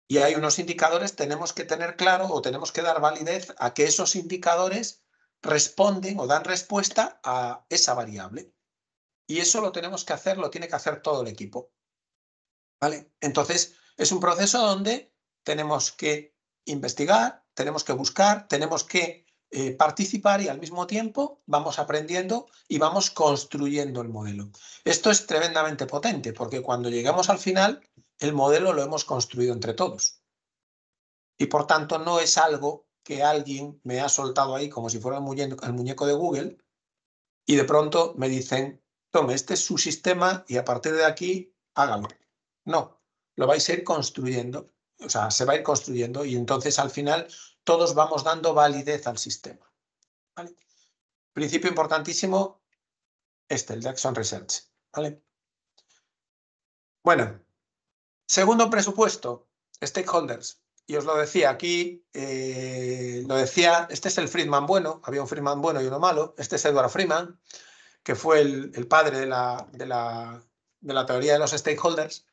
[SPEAKER 1] y hay unos indicadores, tenemos que tener claro o tenemos que dar validez a que esos indicadores responden o dan respuesta a esa variable. Y eso lo tenemos que hacer, lo tiene que hacer todo el equipo. ¿Vale? Entonces, es un proceso donde tenemos que investigar, tenemos que buscar, tenemos que eh, participar y al mismo tiempo vamos aprendiendo y vamos construyendo el modelo. Esto es tremendamente potente porque cuando llegamos al final, el modelo lo hemos construido entre todos. Y por tanto, no es algo que alguien me ha soltado ahí como si fuera el el muñeco de Google y de pronto me dicen, tome, este es su sistema y a partir de aquí, hágalo. No, lo vais a ir construyendo, o sea, se va a ir construyendo y entonces al final todos vamos dando validez al sistema. Principio importantísimo, este, el Jackson Research. ¿vale? Bueno, segundo presupuesto, stakeholders. Y os lo decía aquí, eh, lo decía, este es el Friedman bueno, había un Friedman bueno y uno malo, este es Edward Friedman, que fue el, padre de la, teoría de los stakeholders,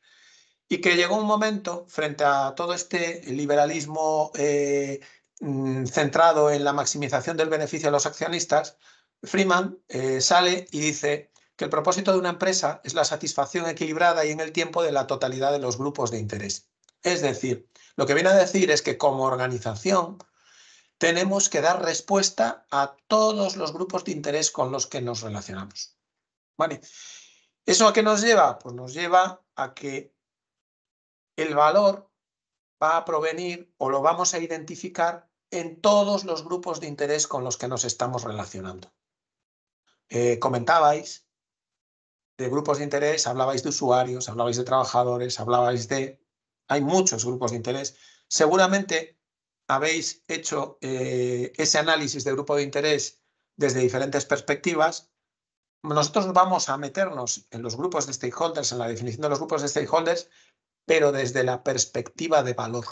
[SPEAKER 1] y que llegó un momento frente a todo este liberalismo eh, Mm, centrado en la maximización del beneficio de los accionistas, Freeman eh, sale y dice que el propósito de una empresa es la satisfacción equilibrada y en el tiempo de la totalidad de los grupos de interés. Es decir, lo que viene a decir es que como organización tenemos que dar respuesta a todos los grupos de interés con los que nos relacionamos. ¿Vale? ¿Eso a qué nos lleva? Pues nos lleva a que el valor va a provenir o lo vamos a identificar en todos los grupos de interés con los que nos estamos relacionando. Eh, comentabais de grupos de interés, hablabais de usuarios, hablabais de trabajadores, hablabais de... Hay muchos grupos de interés. Seguramente habéis hecho eh, ese análisis de grupo de interés desde diferentes perspectivas. Nosotros vamos a meternos en los grupos de stakeholders, en la definición de los grupos de stakeholders, pero desde la perspectiva de valor.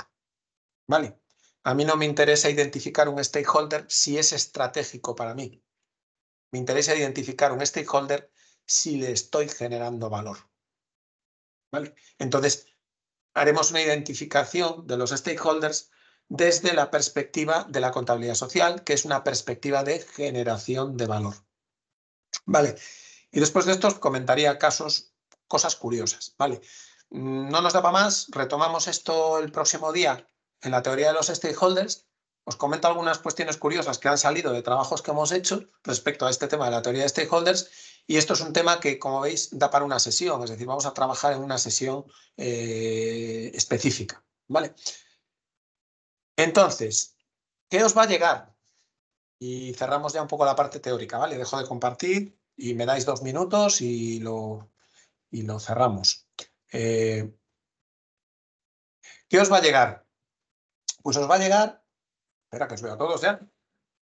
[SPEAKER 1] ¿Vale? A mí no me interesa identificar un stakeholder si es estratégico para mí. Me interesa identificar un stakeholder si le estoy generando valor. ¿Vale? Entonces, haremos una identificación de los stakeholders desde la perspectiva de la contabilidad social, que es una perspectiva de generación de valor. Vale, y después de esto comentaría casos, cosas curiosas. Vale, Mm, no nos da para más, retomamos esto el próximo día en la teoría de los stakeholders. Os comento algunas cuestiones curiosas que han salido de trabajos que hemos hecho respecto a este tema de la teoría de stakeholders y esto es un tema que, como veis, da para una sesión, es decir, vamos a trabajar en una sesión eh, específica. ¿vale? Entonces, ¿qué os va a llegar? Y cerramos ya un poco la parte teórica, ¿vale? Dejo de compartir y me dais dos minutos y lo, y lo cerramos. Eh, ¿Qué os va a llegar? Pues os va a llegar, espera que os veo a todos ya,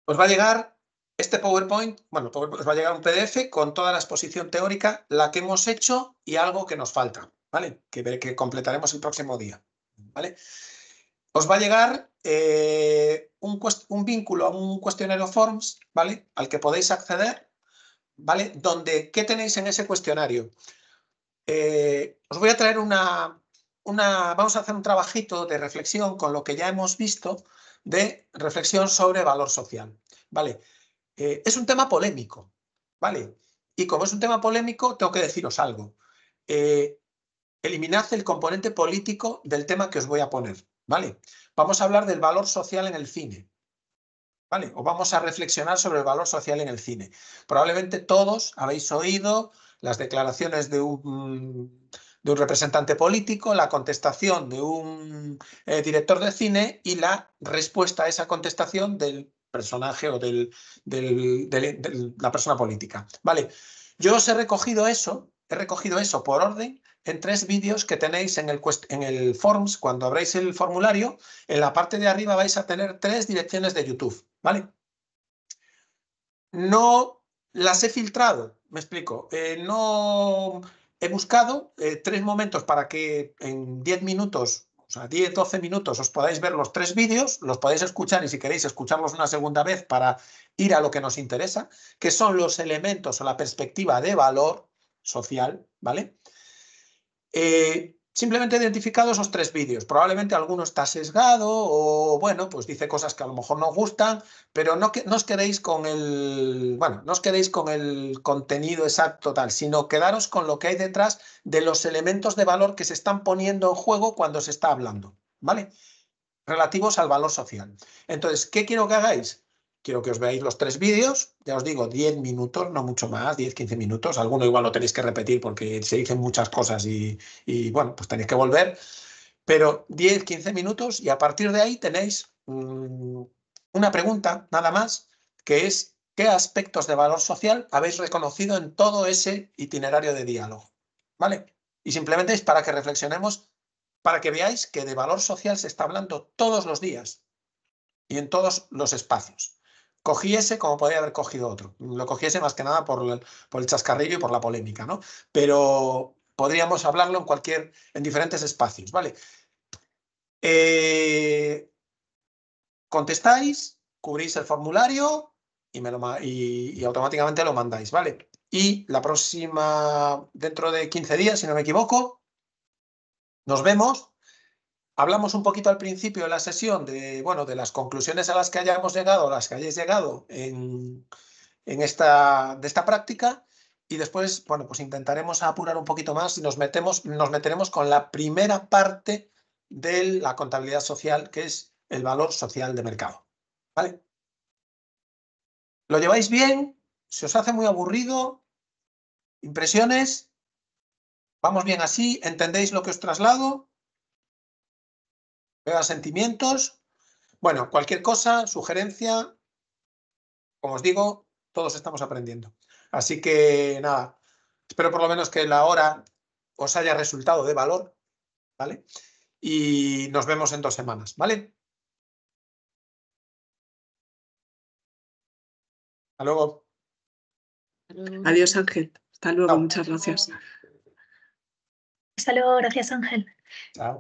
[SPEAKER 1] os va a llegar este PowerPoint, bueno, os va a llegar un PDF con toda la exposición teórica, la que hemos hecho y algo que nos falta, ¿vale? Que, que completaremos el próximo día, ¿vale? Os va a llegar eh, un, un, vínculo a un cuestionario Forms, ¿vale? Al que podéis acceder, ¿vale? Donde, ¿qué tenéis en ese cuestionario? Eh, os voy a traer una, una, vamos a hacer un trabajito de reflexión con lo que ya hemos visto de reflexión sobre valor social. Vale, eh, es un tema polémico, ¿vale? Y como es un tema polémico, tengo que deciros algo. Eh, eliminad el componente político del tema que os voy a poner, ¿vale? Vamos a hablar del valor social en el cine, ¿vale? O vamos a reflexionar sobre el valor social en el cine. Probablemente todos habéis oído las declaraciones de un, representante político, la contestación de un eh, director de cine y la respuesta a esa contestación del personaje o de la persona política. Vale, yo os he recogido eso, he recogido eso por orden en tres vídeos que tenéis en el, en el Forms. Cuando abráis el formulario, en la parte de arriba vais a tener tres direcciones de YouTube, ¿vale? No las he filtrado, me explico. Eh, no he buscado eh, tres momentos para que en 10 minutos, o sea, 10, 12 minutos os podáis ver los tres vídeos, los podéis escuchar y si queréis escucharlos una segunda vez para ir a lo que nos interesa, que son los elementos o la perspectiva de valor social, ¿vale? Eh, Simplemente identificados identificado esos tres vídeos. Probablemente alguno está sesgado o, bueno, pues dice cosas que a lo mejor no gustan, pero no, que, no os quedéis con el, bueno, no os quedéis con el contenido exacto tal, sino quedaros con lo que hay detrás de los elementos de valor que se están poniendo en juego cuando se está hablando, ¿vale? Relativos al valor social. Entonces, ¿qué quiero que hagáis? Quiero que os veáis los tres vídeos, ya os digo, 10 minutos, no mucho más, 10-15 minutos. Alguno igual lo tenéis que repetir porque se dicen muchas cosas y, bueno, pues tenéis que volver. Pero 10-15 minutos y a partir de ahí tenéis mm, una pregunta nada más, que es qué aspectos de valor social habéis reconocido en todo ese itinerario de diálogo. ¿Vale? Y simplemente es para que reflexionemos, para que veáis que de valor social se está hablando todos los días y en todos los espacios. Cogiese como podría haber cogido otro. Lo cogiese más que nada por el, por el chascarrillo y por la polémica, ¿no? Pero podríamos hablarlo en cualquier, en diferentes espacios, ¿vale? Eh, contestáis, cubrís el formulario y, me lo, y, y automáticamente lo mandáis, ¿vale? Y la próxima, dentro de 15 días, si no me equivoco, nos vemos Hablamos un poquito al principio de la sesión de, bueno, de las conclusiones a las que hayamos llegado, a las que hayáis llegado en, esta, de esta práctica y después, bueno, pues intentaremos apurar un poquito más y nos, metemos, nos meteremos con la primera parte de la contabilidad social, que es el valor social de mercado. ¿Vale? ¿Lo lleváis bien? ¿Se os hace muy aburrido? ¿Impresiones? ¿Vamos bien así? ¿Entendéis lo que os traslado? Veo sentimientos. Bueno, cualquier cosa, sugerencia, como os digo, todos estamos aprendiendo. Así que nada, espero por lo menos que la hora os haya resultado de valor, ¿vale? Y nos vemos en dos semanas, ¿vale?
[SPEAKER 4] Hasta luego. Adiós Ángel. Hasta luego, muchas gracias. Hasta luego, gracias Ángel. Chao.